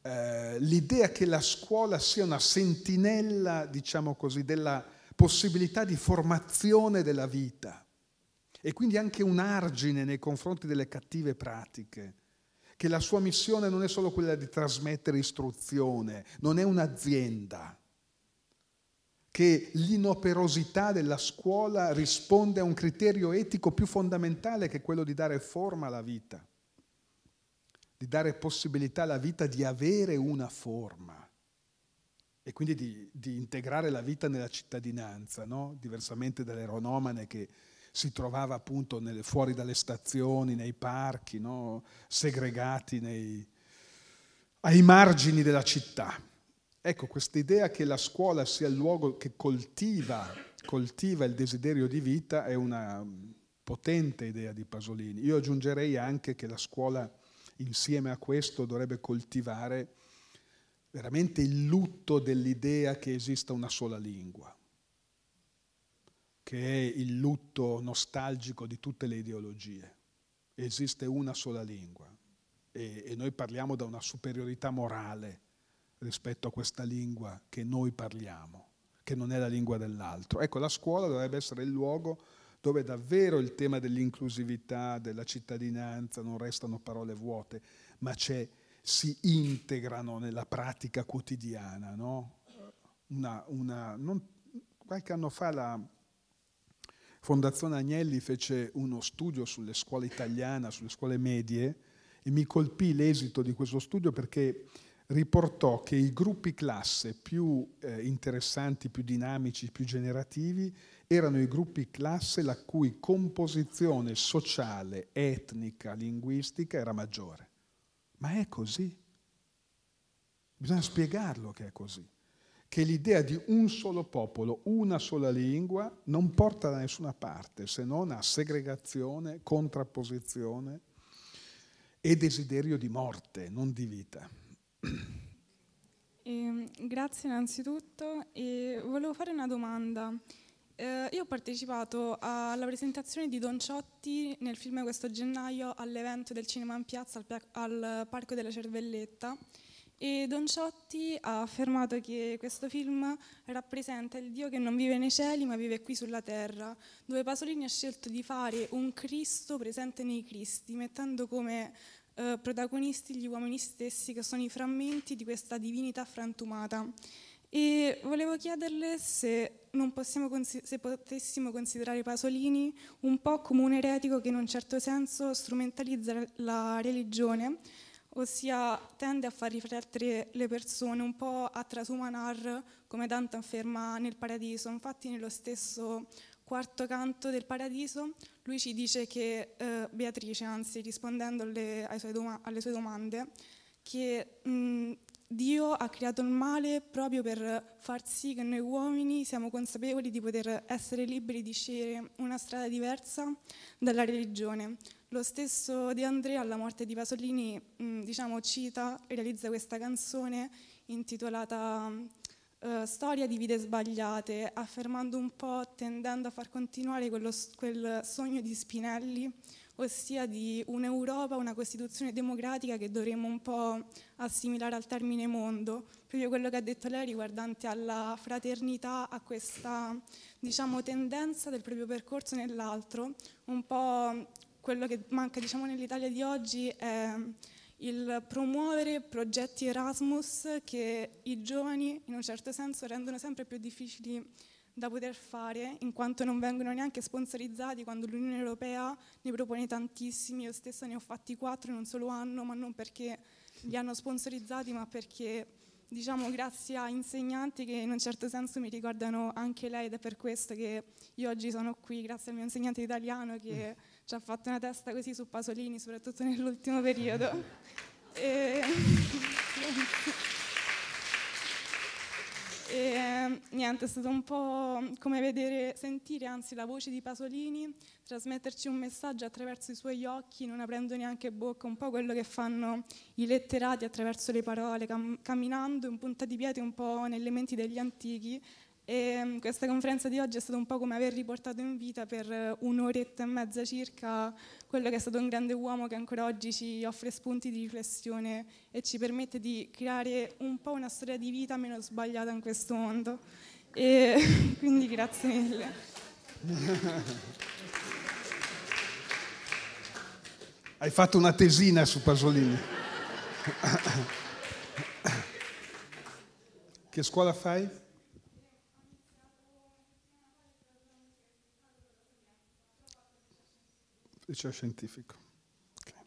S2: eh, l'idea che la scuola sia una sentinella, diciamo così, della possibilità di formazione della vita e quindi anche un argine nei confronti delle cattive pratiche, che la sua missione non è solo quella di trasmettere istruzione, non è un'azienda che l'inoperosità della scuola risponde a un criterio etico più fondamentale che quello di dare forma alla vita, di dare possibilità alla vita di avere una forma e quindi di, di integrare la vita nella cittadinanza, no? diversamente dall'eronomane che si trovava appunto nelle, fuori dalle stazioni, nei parchi, no? segregati nei, ai margini della città. Ecco, questa idea che la scuola sia il luogo che coltiva, coltiva il desiderio di vita è una potente idea di Pasolini. Io aggiungerei anche che la scuola insieme a questo dovrebbe coltivare veramente il lutto dell'idea che esista una sola lingua, che è il lutto nostalgico di tutte le ideologie. Esiste una sola lingua e, e noi parliamo da una superiorità morale rispetto a questa lingua che noi parliamo, che non è la lingua dell'altro. Ecco, la scuola dovrebbe essere il luogo dove davvero il tema dell'inclusività, della cittadinanza non restano parole vuote, ma si integrano nella pratica quotidiana. No? Una, una, non, qualche anno fa la Fondazione Agnelli fece uno studio sulle scuole italiane, sulle scuole medie, e mi colpì l'esito di questo studio perché riportò che i gruppi classe più eh, interessanti, più dinamici, più generativi erano i gruppi classe la cui composizione sociale, etnica, linguistica era maggiore. Ma è così. Bisogna spiegarlo che è così. Che l'idea di un solo popolo, una sola lingua, non porta da nessuna parte se non a segregazione, contrapposizione e desiderio di morte, non di vita.
S5: Eh, grazie innanzitutto e volevo fare una domanda. Eh, io ho partecipato alla presentazione di Don Ciotti nel film questo gennaio all'evento del Cinema in Piazza al, al Parco della Cervelletta e Don Ciotti ha affermato che questo film rappresenta il Dio che non vive nei cieli ma vive qui sulla terra, dove Pasolini ha scelto di fare un Cristo presente nei Cristi, mettendo come eh, protagonisti gli uomini stessi, che sono i frammenti di questa divinità frantumata. E volevo chiederle se, se potessimo considerare Pasolini un po' come un eretico che in un certo senso strumentalizza la religione, ossia tende a far riflettere le persone un po' a trasumanar, come Dante afferma nel Paradiso. Infatti nello stesso quarto canto del Paradiso, lui ci dice che eh, Beatrice, anzi rispondendo alle, alle sue domande, che mh, mm, Dio ha creato il male proprio per far sì che noi uomini siamo consapevoli di poter essere liberi di scegliere una strada diversa dalla religione. Lo stesso De Andrea alla morte di Pasolini, mh, mm, diciamo, cita e realizza questa canzone intitolata eh, storia di vite sbagliate, affermando un po', tendendo a far continuare quello, quel sogno di Spinelli, ossia di un'Europa, una Costituzione democratica che dovremmo un po' assimilare al termine mondo, proprio quello che ha detto lei riguardante alla fraternità, a questa diciamo, tendenza del proprio percorso nell'altro, un po' quello che manca diciamo, nell'Italia di oggi è il promuovere progetti Erasmus che i giovani in un certo senso rendono sempre più difficili da poter fare in quanto non vengono neanche sponsorizzati quando l'Unione Europea ne propone tantissimi, io stessa ne ho fatti quattro in un solo anno, ma non perché li hanno sponsorizzati, ma perché diciamo grazie a insegnanti che in un certo senso mi ricordano anche lei ed è per questo che io oggi sono qui, grazie al mio insegnante italiano che mm ci ha fatto una testa così su Pasolini, soprattutto nell'ultimo periodo. e, e, eh, niente, è stato un po' come vedere, sentire anzi la voce di Pasolini, trasmetterci un messaggio attraverso i suoi occhi, non aprendo neanche bocca, un po' quello che fanno i letterati attraverso le parole, cam- camminando in punta di piedi un po' nelle menti degli antichi e mm, questa conferenza di oggi è stata un po' come aver riportato in vita per eh, un'oretta e mezza circa quello che è stato un grande uomo che ancora oggi ci offre spunti di riflessione e ci permette di creare un po' una storia di vita meno sbagliata in questo mondo. E quindi grazie
S3: mille.
S2: Hai fatto una tesina su Pasolini. che scuola fai? liceo cioè scientifico. Okay.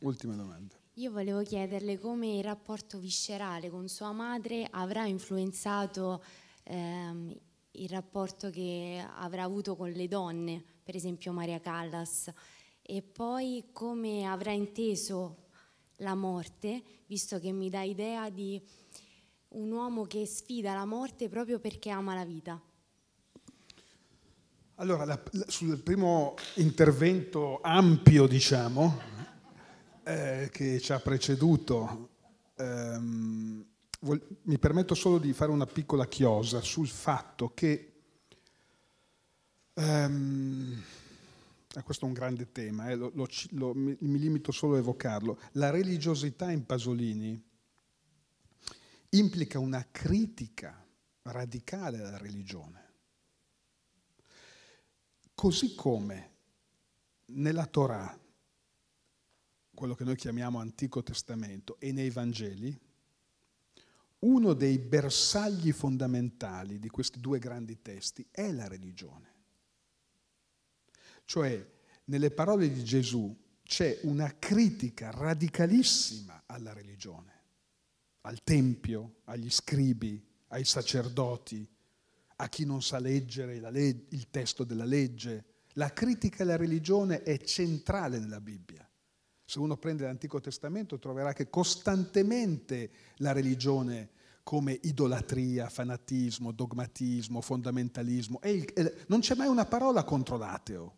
S2: Ultima domanda.
S5: Io volevo chiederle come il rapporto viscerale con sua madre avrà influenzato ehm, il rapporto che avrà avuto con le donne, per esempio Maria Callas, e poi come avrà inteso la morte, visto che mi dà idea di un uomo che sfida la morte proprio perché ama la vita.
S2: Allora, la, la, sul primo intervento ampio, diciamo, eh, che ci ha preceduto, ehm, vol- mi permetto solo di fare una piccola chiosa sul fatto che, ehm, ah, questo è un grande tema, eh, lo, lo, lo, mi, mi limito solo a evocarlo, la religiosità in Pasolini implica una critica radicale alla religione Così come nella Torah, quello che noi chiamiamo Antico Testamento, e nei Vangeli, uno dei bersagli fondamentali di questi due grandi testi è la religione. Cioè, nelle parole di Gesù c'è una critica radicalissima alla religione, al Tempio, agli scribi, ai sacerdoti, a chi non sa leggere leg- il testo della legge. La critica alla religione è centrale nella Bibbia. Se uno prende l'Antico Testamento troverà che costantemente la religione come idolatria, fanatismo, dogmatismo, fondamentalismo, è il, è, non c'è mai una parola contro l'ateo.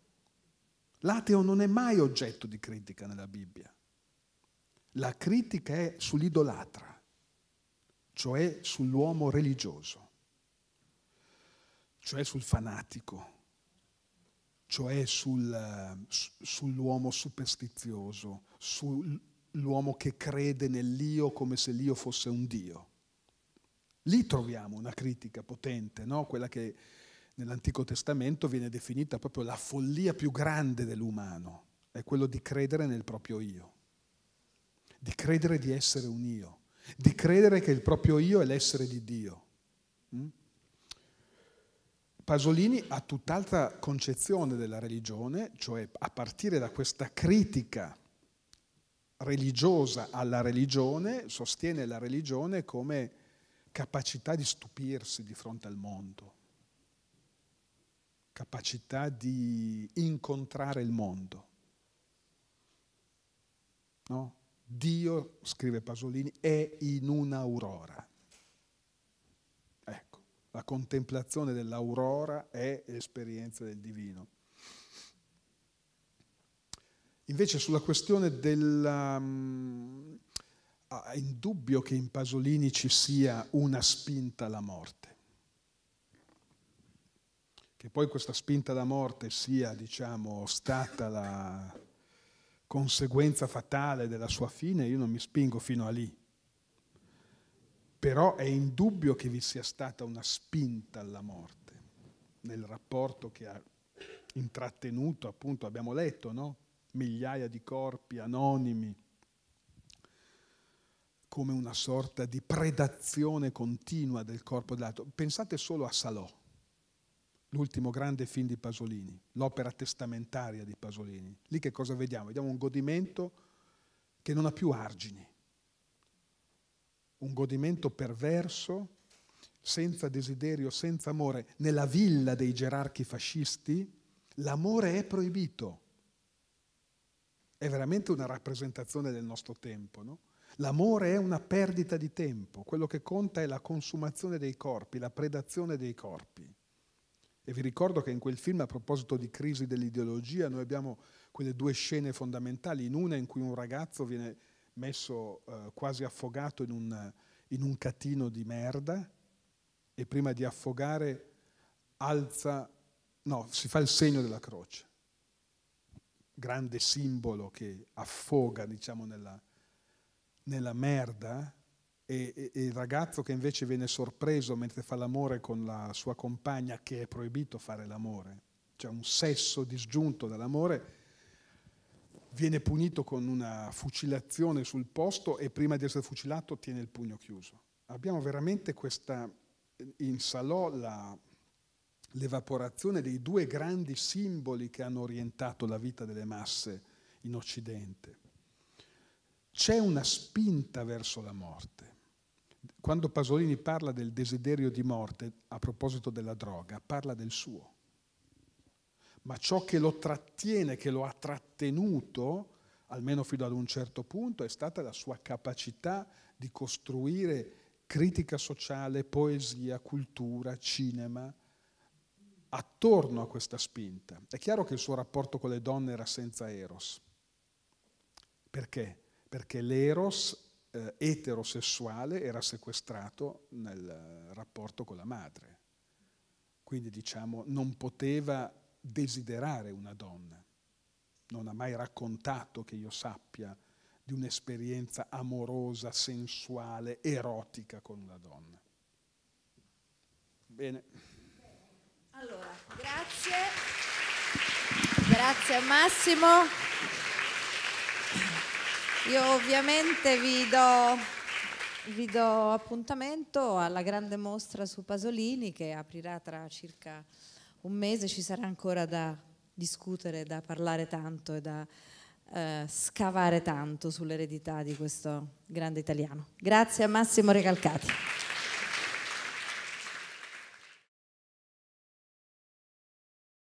S2: L'ateo non è mai oggetto di critica nella Bibbia. La critica è sull'idolatra, cioè sull'uomo religioso cioè sul fanatico, cioè sul, eh, sull'uomo superstizioso, sull'uomo che crede nell'io come se l'io fosse un Dio. Lì troviamo una critica potente, no? quella che nell'Antico Testamento viene definita proprio la follia più grande dell'umano, è quello di credere nel proprio io, di credere di essere un io, di credere che il proprio io è l'essere di Dio. Mm? Pasolini ha tutt'altra concezione della religione, cioè a partire da questa critica religiosa alla religione, sostiene la religione come capacità di stupirsi di fronte al mondo, capacità di incontrare il mondo. No? Dio, scrive Pasolini, è in un'aurora. La contemplazione dell'aurora è l'esperienza del divino. Invece sulla questione della... Um, mm, è indubbio che in Pasolini ci sia una spinta alla morte. Che poi questa spinta alla morte sia, diciamo, stata la conseguenza fatale della sua fine, io non mi spingo fino a lì. Però è indubbio che vi sia stata una spinta alla morte nel rapporto che ha intrattenuto, appunto, abbiamo letto, no? migliaia di corpi anonimi, come una sorta di predazione continua del corpo dell'altro. Pensate solo a Salò, l'ultimo grande film di Pasolini, l'opera testamentaria di Pasolini. Lì che cosa vediamo? Vediamo un godimento che non ha più argini un godimento perverso, senza desiderio, senza amore, nella villa dei gerarchi fascisti, l'amore è proibito. È veramente una rappresentazione del nostro tempo, no? L'amore è una perdita di tempo, quello che conta è la consumazione dei corpi, la predazione dei corpi. E vi ricordo che in quel film, a proposito di crisi dell'ideologia, noi abbiamo quelle due scene fondamentali, in una in cui un ragazzo viene messo eh, quasi affogato in un, in un catino di merda e prima di affogare alza, no, si fa il segno della croce, grande simbolo che affoga, diciamo, nella, nella merda e, e, e, il ragazzo che invece viene sorpreso mentre fa l'amore con la sua compagna, che è proibito fare l'amore, cioè un sesso disgiunto dall'amore, viene punito con una fucilazione sul posto e prima di essere fucilato tiene il pugno chiuso. Abbiamo veramente questa, in Salò la, l'evaporazione dei due grandi simboli che hanno orientato la vita delle masse in Occidente. C'è una spinta verso la morte. Quando Pasolini parla del desiderio di morte, a proposito della droga, parla del suo ma ciò che lo trattiene, che lo ha trattenuto, almeno fino ad un certo punto, è stata la sua capacità di costruire critica sociale, poesia, cultura, cinema, attorno a questa spinta. È chiaro che il suo rapporto con le donne era senza eros. Perché? Perché l'eros eh, eterosessuale era sequestrato nel rapporto con la madre. Quindi diciamo non poteva desiderare una donna. Non ha mai raccontato che io sappia di un'esperienza amorosa, sensuale, erotica con una donna. Bene.
S1: Allora, grazie. Grazie a Massimo. Io ovviamente vi do, vi do appuntamento alla grande mostra su Pasolini che aprirà tra circa un mese ci sarà ancora da discutere, da parlare tanto e da eh, scavare tanto sull'eredità di questo grande italiano. Grazie a Massimo Recalcati.